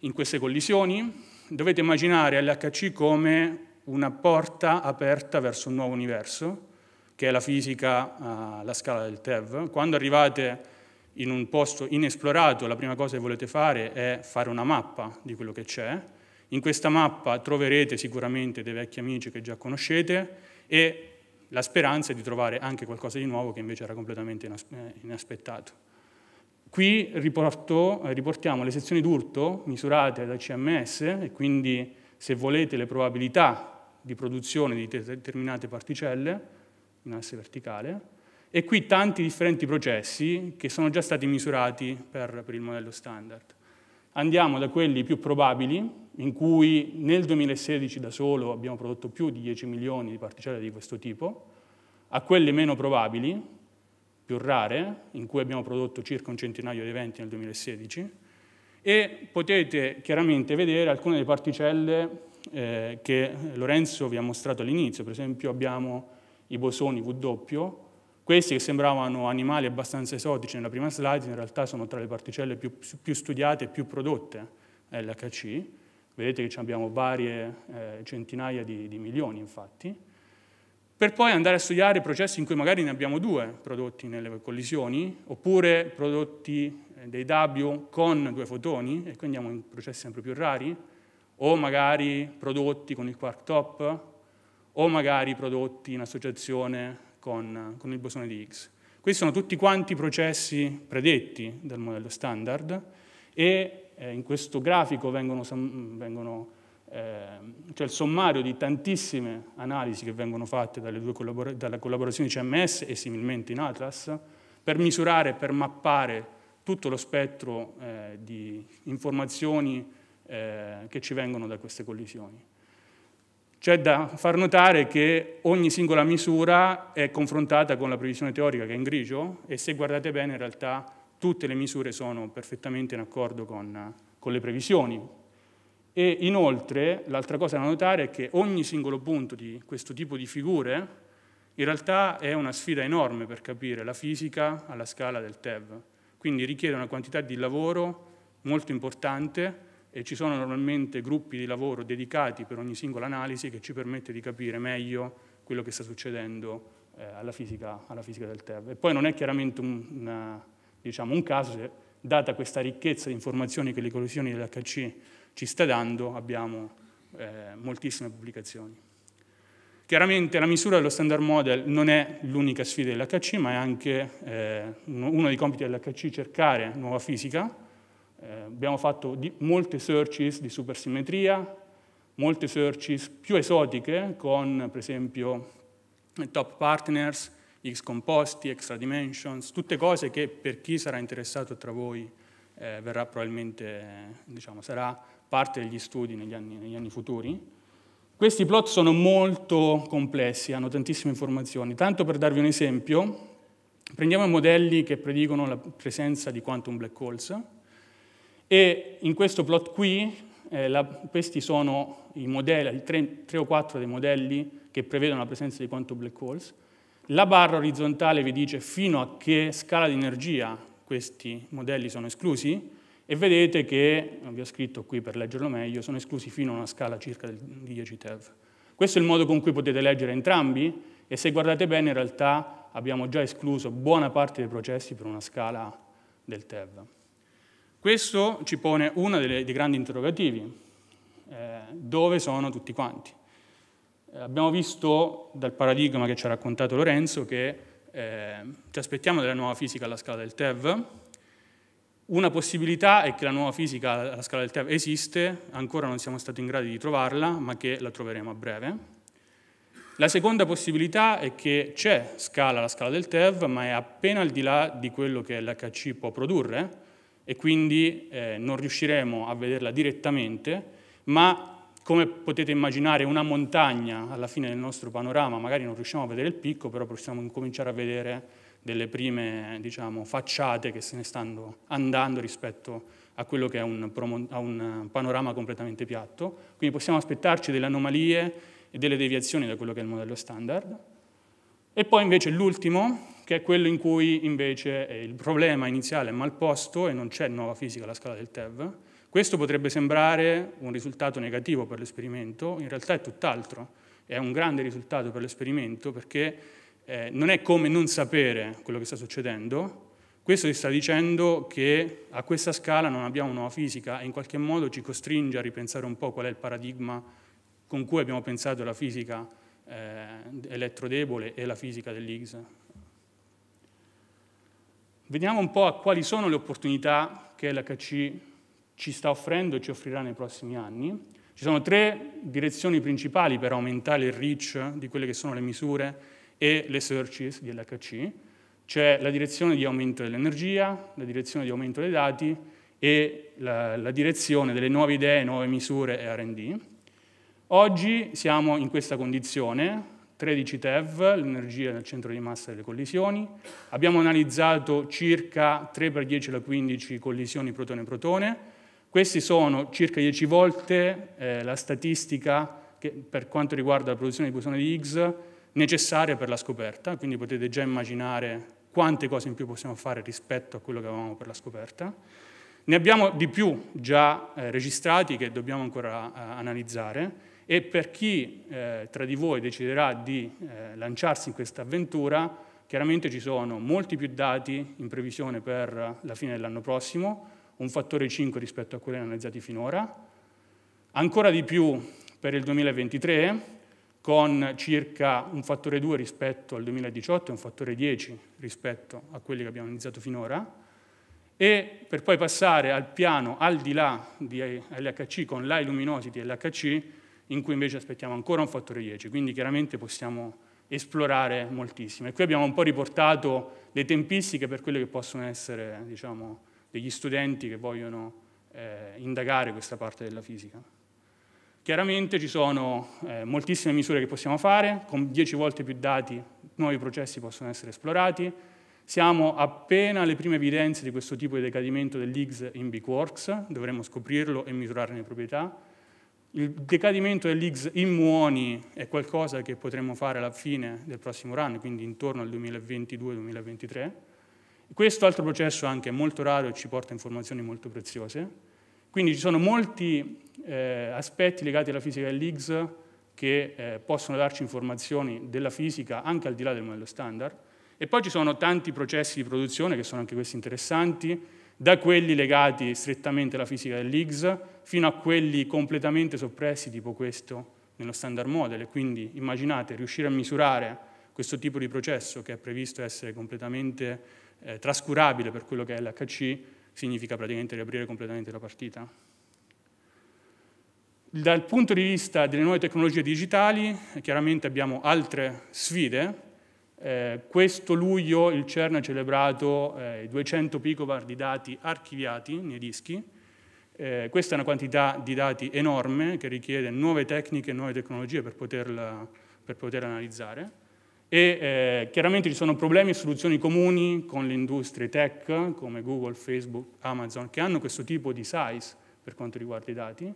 Speaker 2: in queste collisioni. Dovete immaginare LHC come una porta aperta verso un nuovo universo, che è la fisica eh, alla scala del TEV. Quando arrivate in un posto inesplorato la prima cosa che volete fare è fare una mappa di quello che c'è. In questa mappa troverete sicuramente dei vecchi amici che già conoscete e la speranza è di trovare anche qualcosa di nuovo che invece era completamente eh, inaspettato. Qui riporto, eh, riportiamo le sezioni d'urto misurate da CMS e quindi se volete le probabilità di produzione di determinate particelle in asse verticale e qui tanti differenti processi che sono già stati misurati per, per, il modello standard. Andiamo da quelli più probabili, in cui nel 2016 da solo abbiamo prodotto più di 10 milioni di particelle di questo tipo, a quelli meno probabili, più rare, in cui abbiamo prodotto circa un centinaio di eventi nel 2016, e potete chiaramente vedere alcune delle particelle eh, che Lorenzo vi ha mostrato all'inizio, per esempio abbiamo i bosoni W, questi che sembravano animali abbastanza esotici nella prima slide, in realtà sono tra le particelle più, più studiate e più prodotte eh, LHC. Vedete che abbiamo varie eh, centinaia di, di milioni, infatti. Per poi andare a studiare processi in cui magari ne abbiamo due prodotti nelle collisioni, oppure prodotti eh, dei W con due fotoni, e quindi in processi sempre più rari, o magari prodotti con il quark top, o magari prodotti in associazione con, con il bosone di Higgs. Questi sono tutti quanti i processi predetti dal modello standard e eh, in questo grafico vengono, vengono eh, cioè il sommario di tantissime analisi che vengono fatte collabora dalla collaborazione CMS e similmente in Atlas per misurare, per mappare tutto lo spettro eh, di informazioni eh, che ci vengono da queste collisioni. C'è da far notare che ogni singola misura è confrontata con la previsione teorica che è in grigio e se guardate bene in realtà tutte le misure sono perfettamente in accordo con, con le previsioni. E inoltre l'altra cosa da notare è che ogni singolo punto di questo tipo di figure in realtà è una sfida enorme per capire la fisica alla scala del TEV, quindi richiede una quantità di lavoro molto importante e ci sono normalmente gruppi di lavoro dedicati per ogni singola analisi che ci permette di capire meglio quello che sta succedendo eh, alla, fisica, alla, fisica, del TEV. E poi non è chiaramente un, una, diciamo, un caso, data questa ricchezza di informazioni che le collisioni dell'HC ci sta dando, abbiamo eh, moltissime pubblicazioni. Chiaramente la misura dello standard model non è l'unica sfida dell'HC, ma è anche eh, uno dei compiti dell'HC cercare nuova fisica eh, abbiamo fatto di, molte searches di supersimmetria, molte searches più esotiche con, per esempio, top partners, X composti, extra dimensions, tutte cose che per chi sarà interessato tra voi eh, verrà probabilmente, diciamo, sarà parte degli studi negli anni, negli anni futuri. Questi plot sono molto complessi, hanno tantissime informazioni. Tanto per darvi un esempio, prendiamo i modelli che predicono la presenza di quantum black holes, e in questo plot qui, eh, la, questi sono i modelli, i tre, tre o quattro dei modelli che prevedono la presenza di quantum black holes. La barra orizzontale vi dice fino a che scala di energia questi modelli sono esclusi e vedete che, vi ho scritto qui per leggerlo meglio, sono esclusi fino a una scala circa di 10 TeV. Questo è il modo con cui potete leggere entrambi e se guardate bene in realtà abbiamo già escluso buona parte dei processi per una scala del TeV. Questo ci pone uno dei grandi interrogativi, eh, dove sono tutti quanti? Eh, abbiamo visto dal paradigma che ci ha raccontato Lorenzo che eh, ci aspettiamo della nuova fisica alla scala del TEV, una possibilità è che la nuova fisica alla scala del TEV esiste, ancora non siamo stati in grado di trovarla, ma che la troveremo a breve. La seconda possibilità è che c'è scala alla scala del TEV, ma è appena al di là di quello che l'HC può produrre, e quindi eh, non riusciremo a vederla direttamente, ma come potete immaginare una montagna alla fine del nostro panorama, magari non riusciamo a vedere il picco, però possiamo incominciare a vedere delle prime diciamo, facciate che se ne stanno andando rispetto a quello che è un, a un panorama completamente piatto. Quindi possiamo aspettarci delle anomalie e delle deviazioni da quello che è il modello standard. E poi invece l'ultimo, che è quello in cui invece il problema iniziale è mal posto e non c'è nuova fisica alla scala del TEV. Questo potrebbe sembrare un risultato negativo per l'esperimento, in realtà è tutt'altro, è un grande risultato per l'esperimento perché eh, non è come non sapere quello che sta succedendo, questo ti sta dicendo che a questa scala non abbiamo nuova fisica e in qualche modo ci costringe a ripensare un po' qual è il paradigma con cui abbiamo pensato la fisica eh, elettrodebole e la fisica dell'Higgs Vediamo un po' quali sono le opportunità che l'HC ci sta offrendo e ci offrirà nei prossimi anni. Ci sono tre direzioni principali per aumentare il reach di quelle che sono le misure e le searches di LHC. C'è la direzione di aumento dell'energia, la direzione di aumento dei dati e la, la direzione delle nuove idee, nuove misure e RD. Oggi siamo in questa condizione, 13 TeV, l'energia nel centro di massa delle collisioni. Abbiamo analizzato circa 3 per 10 alla 15 collisioni protone-protone. Questi sono circa 10 volte eh, la statistica che, per quanto riguarda la produzione di bosone di Higgs necessaria per la scoperta, quindi potete già immaginare quante cose in più possiamo fare rispetto a quello che avevamo per la scoperta. Ne abbiamo di più già eh, registrati che dobbiamo ancora eh, analizzare e per chi eh, tra di voi deciderà di eh, lanciarsi in questa avventura, chiaramente ci sono molti più dati in previsione per la fine dell'anno prossimo, un fattore 5 rispetto a quelli analizzati finora, ancora di più per il 2023, con circa un fattore 2 rispetto al 2018 e un fattore 10 rispetto a quelli che abbiamo analizzato finora, e per poi passare al piano al di là di eh, LHC con l'High Luminosity e l'HC in cui invece aspettiamo ancora un fattore 10, quindi chiaramente possiamo esplorare moltissimo. E qui abbiamo un po' riportato le tempistiche per quelle che possono essere diciamo, degli studenti che vogliono eh, indagare questa parte della fisica. Chiaramente ci sono eh, moltissime misure che possiamo fare, con 10 volte più dati nuovi processi possono essere esplorati, siamo appena alle prime evidenze di questo tipo di decadimento dell'Higgs in B-quarks, dovremmo scoprirlo e misurarne le proprietà, il decadimento dell'IGS in muoni è qualcosa che potremmo fare alla fine del prossimo run, quindi intorno al 2022-2023. Questo altro processo anche è molto raro e ci porta informazioni molto preziose. Quindi ci sono molti eh, aspetti legati alla fisica dell'IGS che eh, possono darci informazioni della fisica anche al di là del modello standard. E poi ci sono tanti processi di produzione che sono anche questi interessanti, da quelli legati strettamente alla fisica dell'IGS fino a quelli completamente soppressi tipo questo nello standard model. E quindi immaginate riuscire a misurare questo tipo di processo che è previsto essere completamente eh, trascurabile per quello che è l'HC, significa praticamente riaprire completamente la partita. Dal punto di vista delle nuove tecnologie digitali, chiaramente abbiamo altre sfide. Eh, questo luglio il CERN ha celebrato eh, 200 picobar di dati archiviati nei dischi, eh, questa è una quantità di dati enorme che richiede nuove tecniche, e nuove tecnologie per, poterla, per poter analizzare e eh, chiaramente ci sono problemi e soluzioni comuni con le industrie tech come Google, Facebook, Amazon che hanno questo tipo di size per quanto riguarda i dati.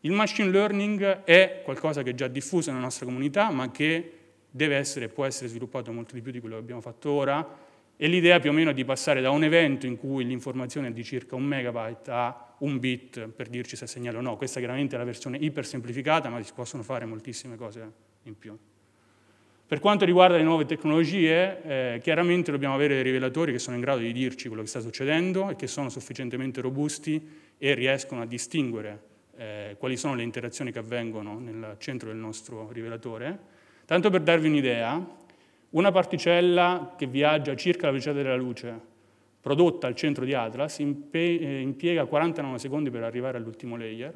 Speaker 2: Il machine learning è qualcosa che è già diffuso nella nostra comunità ma che deve essere, e può essere sviluppato molto di più di quello che abbiamo fatto ora e l'idea più o meno è di passare da un evento in cui l'informazione è di circa un megabyte a un bit per dirci se segnale o no. Questa chiaramente è la versione iper semplificata, ma si possono fare moltissime cose in più. Per quanto riguarda le nuove tecnologie, eh, chiaramente dobbiamo avere dei rivelatori che sono in grado di dirci quello che sta succedendo e che sono sufficientemente robusti e riescono a distinguere eh, quali sono le interazioni che avvengono nel centro del nostro rivelatore. Tanto per darvi un'idea, una particella che viaggia circa la velocità della luce prodotta al centro di Atlas eh, impiega 40 nanosecondi per arrivare all'ultimo layer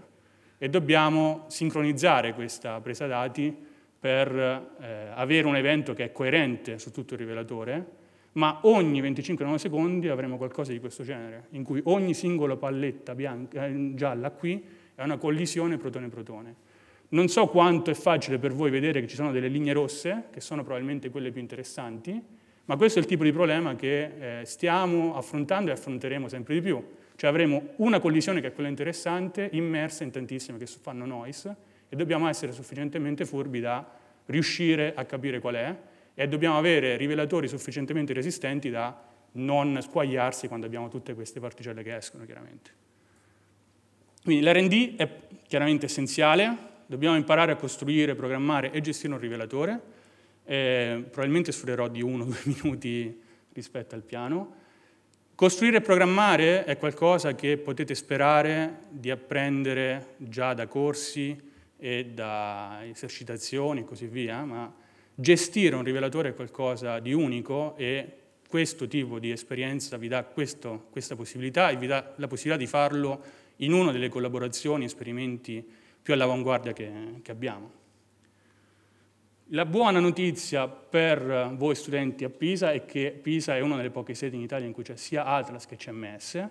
Speaker 2: e dobbiamo sincronizzare questa presa dati per eh, avere un evento che è coerente su tutto il rivelatore, ma ogni 25 nanosecondi avremo qualcosa di questo genere, in cui ogni singola palletta bianca, eh, gialla qui è una collisione protone-protone. Non so quanto è facile per voi vedere che ci sono delle linee rosse, che sono probabilmente quelle più interessanti, ma questo è il tipo di problema che eh, stiamo affrontando e affronteremo sempre di più. Cioè avremo una collisione che è quella interessante, immersa in tantissime che fanno noise, e dobbiamo essere sufficientemente furbi da riuscire a capire qual è, e dobbiamo avere rivelatori sufficientemente resistenti da non squagliarsi quando abbiamo tutte queste particelle che escono, chiaramente. Quindi l'R&D è chiaramente essenziale, dobbiamo imparare a costruire, programmare e gestire un rivelatore, eh, probabilmente sfiorerò di uno o due [LAUGHS] minuti rispetto al piano. Costruire e programmare è qualcosa che potete sperare di apprendere già da corsi e da esercitazioni e così via, ma gestire un rivelatore è qualcosa di unico e questo tipo di esperienza vi dà questo, questa possibilità e vi dà la possibilità di farlo in una delle collaborazioni e esperimenti più all'avanguardia che, che abbiamo. La buona notizia per voi studenti a Pisa è che Pisa è una delle poche sedi in Italia in cui c'è sia Atlas che CMS.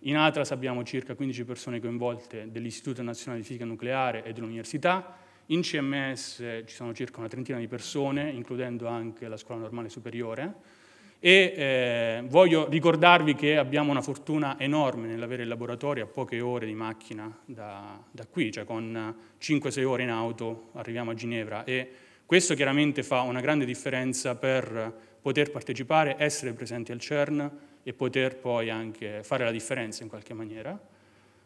Speaker 2: In Atlas abbiamo circa 15 persone coinvolte dell'Istituto Nazionale di Fisica Nucleare e dell'Università. In CMS ci sono circa una trentina di persone, includendo anche la scuola normale superiore. E eh, voglio ricordarvi che abbiamo una fortuna enorme nell'avere il laboratorio a poche ore di macchina da, da qui, cioè con 5-6 ore in auto arriviamo a Ginevra e questo chiaramente fa una grande differenza per poter partecipare, essere presenti al CERN e poter poi anche fare la differenza in qualche maniera.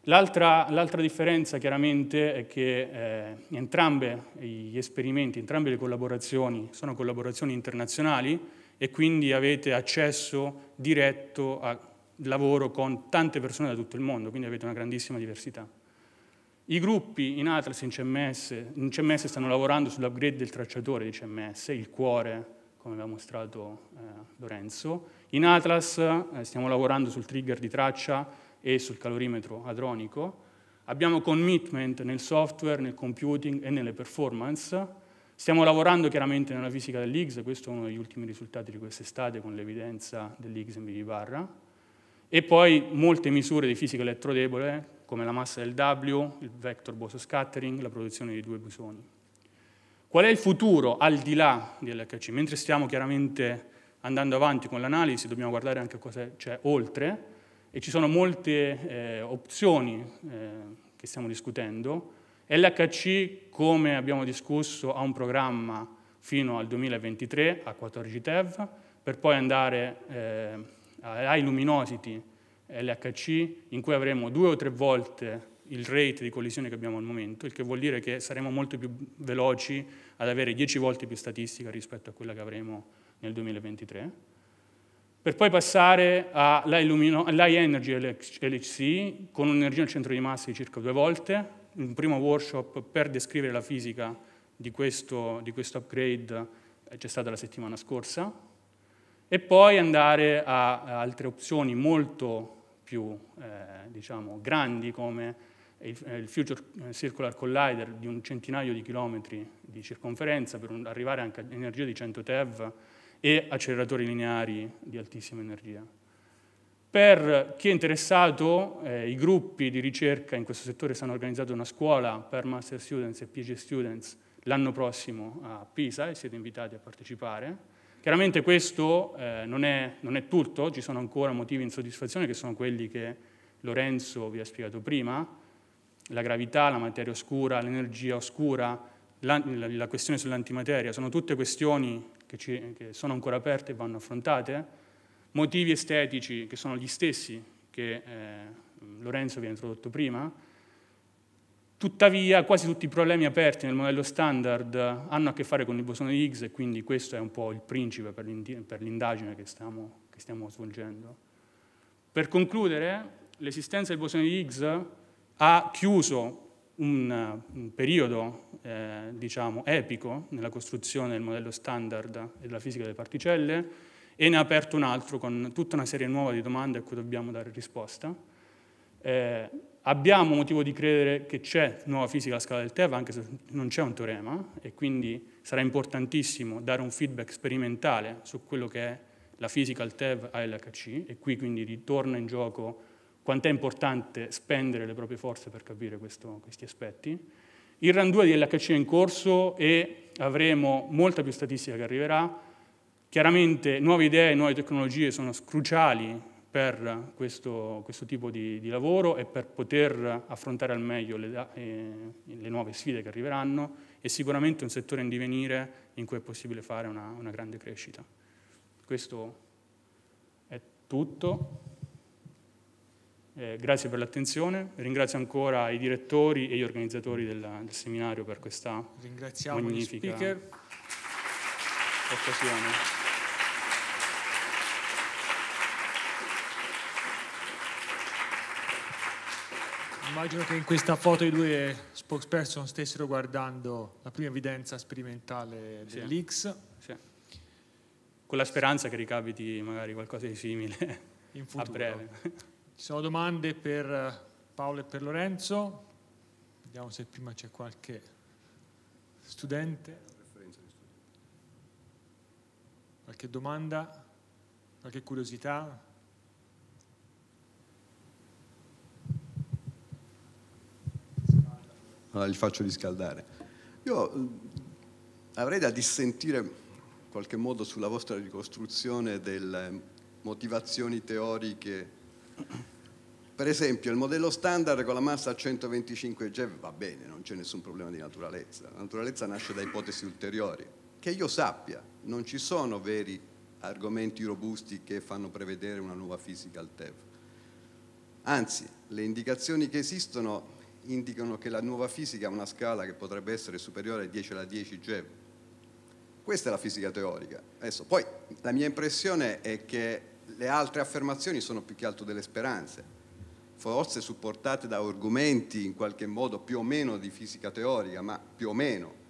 Speaker 2: L'altra, l'altra differenza chiaramente è che eh, entrambi gli esperimenti, entrambe le collaborazioni sono collaborazioni internazionali e quindi avete accesso diretto a lavoro con tante persone da tutto il mondo, quindi avete una grandissima diversità. I gruppi in Atlas e in CMS, in CMS stanno lavorando sull'upgrade del tracciatore di CMS, il cuore, come aveva mostrato eh, Lorenzo. In Atlas eh, stiamo lavorando sul trigger di traccia e sul calorimetro adronico. Abbiamo commitment nel software, nel computing e nelle performance. Stiamo lavorando chiaramente nella fisica dell'X, questo è uno degli ultimi risultati di quest'estate con l'evidenza dell'X in barra. E poi molte misure di fisica elettrodebole come la massa del W, il vector boson scattering, la produzione di due bosoni. Qual è il futuro al di là di LHC? Mentre stiamo chiaramente andando avanti con l'analisi, dobbiamo guardare anche cosa c'è oltre e ci sono molte eh, opzioni eh, che stiamo discutendo. LHC, come abbiamo discusso, ha un programma fino al 2023 a 14 TeV, per poi andare eh, a luminosity LHC in cui avremo due o tre volte il rate di collisione che abbiamo al momento, il che vuol dire che saremo molto più veloci ad avere dieci volte più statistica rispetto a quella che avremo nel 2023, per poi passare all'High Energy LHC con un'energia al centro di massa di circa due volte, un primo workshop per descrivere la fisica di questo, di questo upgrade eh, c'è stata la settimana scorsa, e poi andare a altre opzioni molto più eh, diciamo, grandi come il, eh, il, Future Circular Collider di un centinaio di chilometri di circonferenza per un, arrivare anche a energia di 100 TeV e acceleratori lineari di altissima energia. Per chi è interessato, eh, i gruppi di ricerca in questo settore stanno organizzando una scuola per Master Students e PhD Students l'anno prossimo a Pisa e siete invitati a partecipare. Chiaramente questo eh, non, è, non, è, tutto, ci sono ancora motivi di insoddisfazione che sono quelli che Lorenzo vi ha spiegato prima, la gravità, la materia oscura, l'energia oscura, la, la, questione sull'antimateria, sono tutte questioni che, ci, che, sono ancora aperte e vanno affrontate, motivi estetici che sono gli stessi che eh, Lorenzo vi ha introdotto prima, Tuttavia quasi tutti i problemi aperti nel modello standard hanno a che fare con il bosone di Higgs e quindi questo è un po' il principe per l'indagine che stiamo, che stiamo svolgendo. Per concludere, l'esistenza del bosone di Higgs ha chiuso un, un, periodo eh, diciamo, epico nella costruzione del modello standard e della fisica delle particelle e ne ha aperto un altro con tutta una serie nuova di domande a cui dobbiamo dare risposta. Eh, Abbiamo motivo di credere che c'è nuova fisica a scala del TEV, anche se non c'è un teorema, e quindi sarà importantissimo dare un feedback sperimentale su quello che è la fisica al TEV a LHC, e qui quindi ritorna in gioco quanto è importante spendere le proprie forze per capire questo, questi aspetti. Il RAN 2 di LHC è in corso e avremo molta più statistica che arriverà. Chiaramente nuove idee, nuove tecnologie sono cruciali per questo, questo tipo di, di, lavoro e per poter affrontare al meglio le, eh, le, nuove sfide che arriveranno è sicuramente un settore in divenire in cui è possibile fare una, una grande crescita. Questo è tutto. Eh, grazie per l'attenzione, ringrazio ancora i direttori e gli organizzatori del, del seminario per questa Ringraziamo magnifica occasione.
Speaker 3: Immagino che in questa foto i due spokesperson stessero guardando la prima evidenza sperimentale dell'X.
Speaker 2: Sì. Sì. Con la speranza che ricapiti magari qualcosa di simile in futuro. a breve. Ci
Speaker 3: sono domande per eh, Paolo e per Lorenzo. Vediamo se prima c'è qualche studente. Qualche domanda? Qualche curiosità?
Speaker 4: allora li faccio riscaldare. Io eh, avrei da dissentire in qualche modo sulla vostra ricostruzione delle motivazioni teoriche. Per esempio, il modello standard con la massa a 125 GeV va bene, non c'è nessun problema di naturalezza. La naturalezza nasce da ipotesi ulteriori. Che io sappia, non ci sono veri argomenti robusti che fanno prevedere una nuova fisica al TEV. Anzi, le indicazioni che esistono indicano che la nuova fisica ha una scala che potrebbe essere superiore a 10 alla 10 GeV. Questa è la fisica teorica. Adesso, poi la mia impressione è che le altre affermazioni sono più che altro delle speranze, forse supportate da argomenti in qualche modo più o meno di fisica teorica, ma più o meno.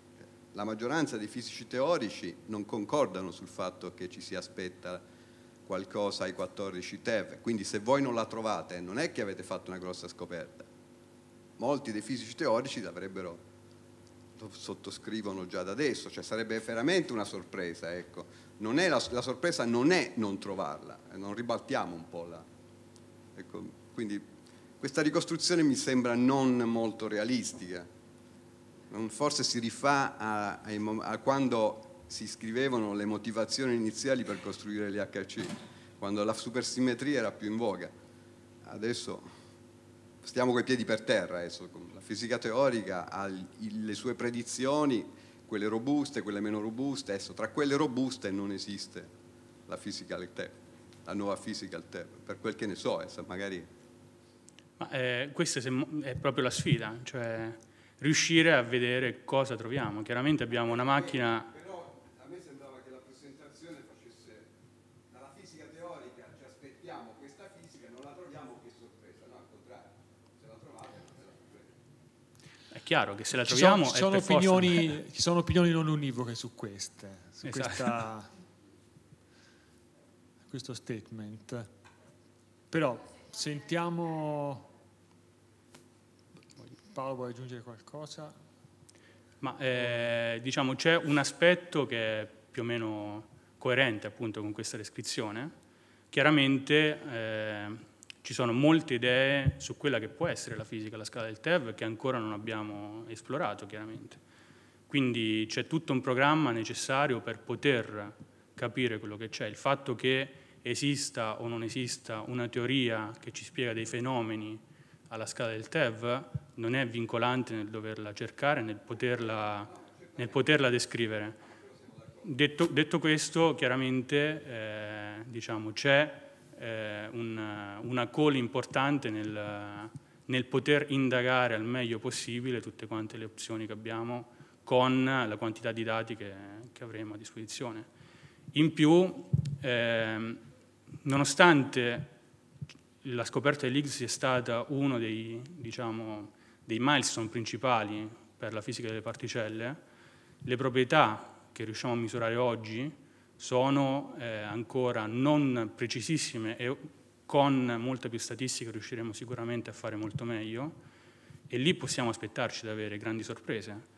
Speaker 4: La maggioranza dei fisici teorici non concordano sul fatto che ci si aspetta qualcosa ai 14 TeV, quindi se voi non la trovate non è che avete fatto una grossa scoperta molti dei fisici teorici l'avrebbero lo sottoscrivono già da adesso, cioè sarebbe veramente una sorpresa, ecco. la, la, sorpresa non è non trovarla, eh, non ribaltiamo un po' la... Ecco, quindi questa ricostruzione mi sembra non molto realistica, forse si rifà a, a, a quando si scrivevano le motivazioni iniziali per costruire gli HC, quando la supersimmetria era più in voga. Adesso stiamo coi piedi per terra adesso, eh, la fisica teorica ha le sue predizioni, quelle robuste, quelle meno robuste, adesso tra quelle robuste non esiste la fisica la nuova fisica al tempo, per quel che ne so, adesso eh, magari...
Speaker 2: Ma eh, questa è proprio la sfida, cioè riuscire a vedere cosa troviamo. Chiaramente abbiamo una macchina chiaro che se la troviamo ci sono, opinioni, forza...
Speaker 3: [LAUGHS] ci sono opinioni non univoche su queste, su esatto. questa, questo statement. Però sentiamo... Paolo vuoi aggiungere qualcosa?
Speaker 2: Ma eh, diciamo c'è un aspetto che è più o meno coerente appunto con questa descrizione. Chiaramente... Eh, ci sono molte idee su quella che può essere la fisica, alla scala del TEV, che ancora non abbiamo esplorato chiaramente. Quindi c'è tutto un programma necessario per poter capire quello che c'è. Il fatto che esista o non esista una teoria che ci spiega dei fenomeni alla scala del TEV non è vincolante nel doverla cercare, nel poterla, nel poterla descrivere. Detto, detto, questo, chiaramente eh, diciamo, c'è eh, una, eh, una call importante nel, nel, poter indagare al meglio possibile tutte quante le opzioni che abbiamo con la quantità di dati che, che avremo a disposizione. In più, eh, nonostante la scoperta dell'Higgs sia stata uno dei, diciamo, dei milestone principali per la fisica delle particelle, le proprietà che riusciamo a misurare oggi sono eh, ancora non precisissime e con molte più statistiche riusciremo sicuramente a fare molto meglio e lì possiamo aspettarci di avere grandi sorprese.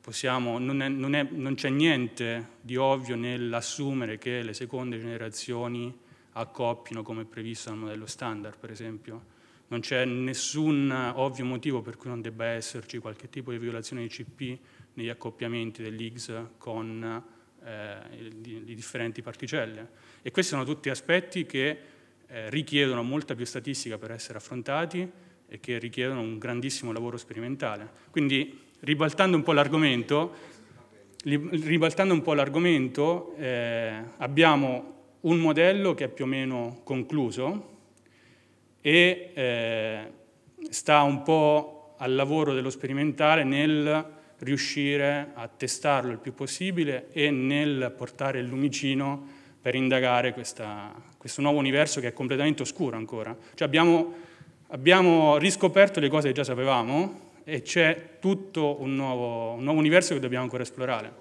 Speaker 2: Possiamo, non, c'è niente di ovvio nell'assumere che le seconde generazioni accoppino come previsto dal modello standard, per esempio. Non c'è nessun ovvio motivo per cui non debba esserci qualche tipo di violazione di CP negli accoppiamenti dell'IGS con eh, di, differenti particelle. E questi sono tutti aspetti che eh, richiedono molta più statistica per essere affrontati e che richiedono un grandissimo lavoro sperimentale. Quindi ribaltando un po' l'argomento, ribaltando un po' l'argomento, eh, abbiamo un modello che è più o meno concluso e eh, sta un po' al lavoro dello sperimentale nel riuscire a testarlo il più possibile e nel portare il lumicino per indagare questa, questo nuovo universo che è completamente oscuro ancora. Cioè abbiamo, abbiamo riscoperto le cose che già sapevamo e c'è tutto un nuovo, un nuovo, universo che dobbiamo ancora esplorare.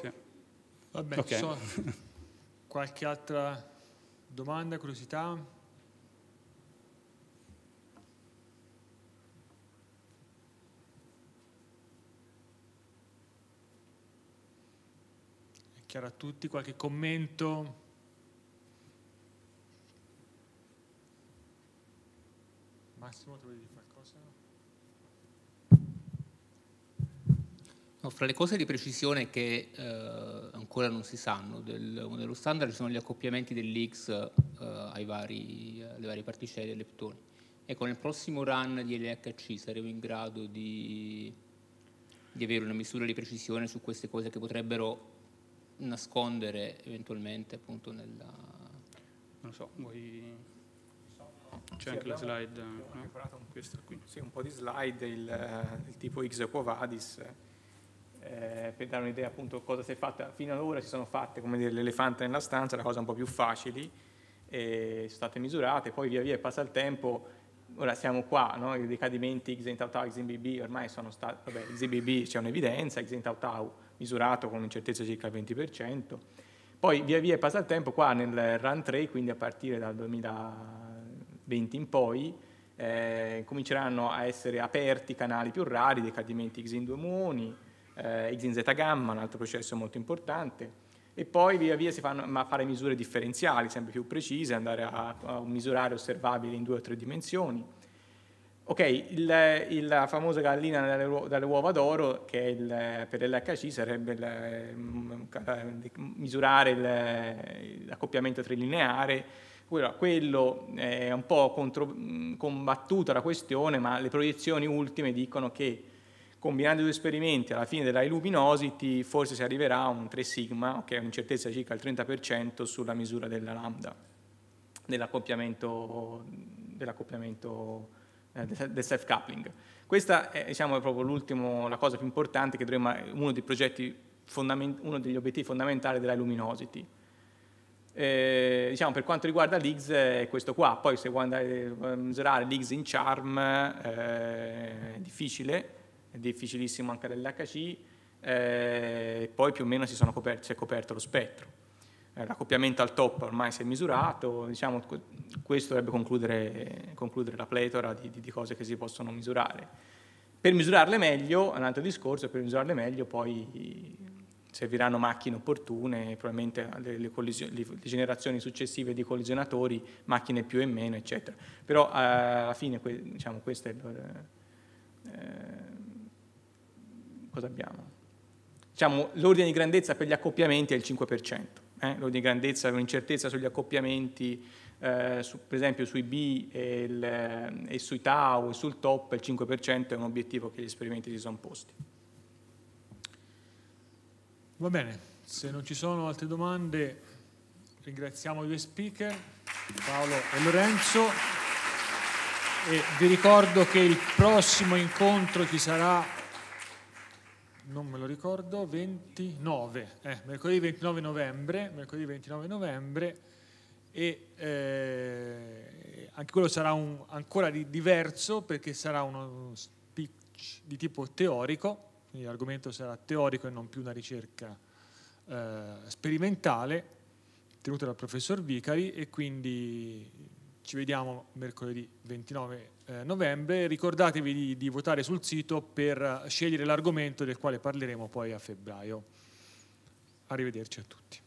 Speaker 2: Sì. Vabbè, okay.
Speaker 3: qualche altra domanda, curiosità? chiaro a tutti, qualche commento? Massimo, tu volevi dire qualcosa?
Speaker 1: No, fra le cose di precisione che eh, ancora non si sanno del, modello standard ci sono gli accoppiamenti dell'X eh, vari, alle varie particelle dei leptoni. Ecco, nel prossimo run di LHC saremo in grado di, di avere una misura di precisione su queste cose che potrebbero nascondere eventualmente appunto nella... Non so, vuoi... C'è anche la slide, eh, no? un, sì, un po' di slide, il, eh, il tipo X quo vadis, eh, per dare un'idea appunto cosa si è fatta. Fino ad ora si sono fatte, come dire, l'elefante nella stanza, la cosa un po' più facili, sono state misurate, poi via via passa il tempo, ora siamo qua, no? i decadimenti X in tau tau, X in BB, ormai sono stati, vabbè, X in BB c'è un'evidenza, X in tau tau misurato con incertezza circa il 20%. Poi via via è passato il tempo, qua nel run 3, quindi a partire dal 2020 in poi, eh, cominceranno a essere aperti canali più rari, decadimenti X in due muoni, eh, X in Z gamma, un altro processo molto importante, e poi via via si fanno a fare misure differenziali, sempre più precise, andare a, a misurare osservabili in due o tre dimensioni, Ok, il, il, la famosa gallina dalle, dalle uova d'oro, che il, per l'HC sarebbe mm, misurare l'accoppiamento trilineare, quello, quello è un po' contro, mm, combattuta la questione, ma le proiezioni ultime dicono che combinando i due esperimenti alla fine della luminosity forse si arriverà a un 3 sigma, che è un'incertezza circa il 30% sulla misura della lambda, dell'accoppiamento dell eh, del self-coupling. Questa è, diciamo, è proprio la cosa più importante che dovremmo, uno, uno degli obiettivi fondamentali della Luminosity. Eh, diciamo, per quanto riguarda l'X è questo qua, poi se vuoi andare a ehm, misurare l'X in charm eh, è difficile, è difficilissimo anche dell'HC, eh, poi più o meno si, coperti, si è coperto lo spettro l'accoppiamento eh, al top ormai si è misurato, diciamo, questo dovrebbe concludere, concludere la pletora di, di, cose che si possono misurare. Per misurarle meglio, un altro discorso, per misurarle meglio poi serviranno macchine opportune, probabilmente le, le, le generazioni successive di collisionatori, macchine più e meno, eccetera. Però eh, alla fine que diciamo, questo è Eh, cosa abbiamo? Diciamo, l'ordine di grandezza per gli accoppiamenti è il 5% eh, l'ordine di grandezza, un'incertezza sugli accoppiamenti, eh, su, per esempio sui B e, il, eh, e sui Tau e sul top il 5% è un obiettivo che gli esperimenti si sono posti.
Speaker 3: Va bene, se non ci sono altre domande ringraziamo i due speaker, Paolo e Lorenzo. E vi ricordo che il prossimo incontro ci sarà non me lo ricordo, 29, eh, mercoledì 29 novembre, mercoledì 29 novembre e eh, anche quello sarà un, ancora di, diverso perché sarà uno speech di tipo teorico, quindi l'argomento sarà teorico e non più una ricerca eh, sperimentale tenuta dal professor Vicari e quindi ci vediamo mercoledì 29 eh, novembre. Ricordatevi di, di votare sul sito per eh, scegliere l'argomento del quale parleremo poi a febbraio. Arrivederci a tutti.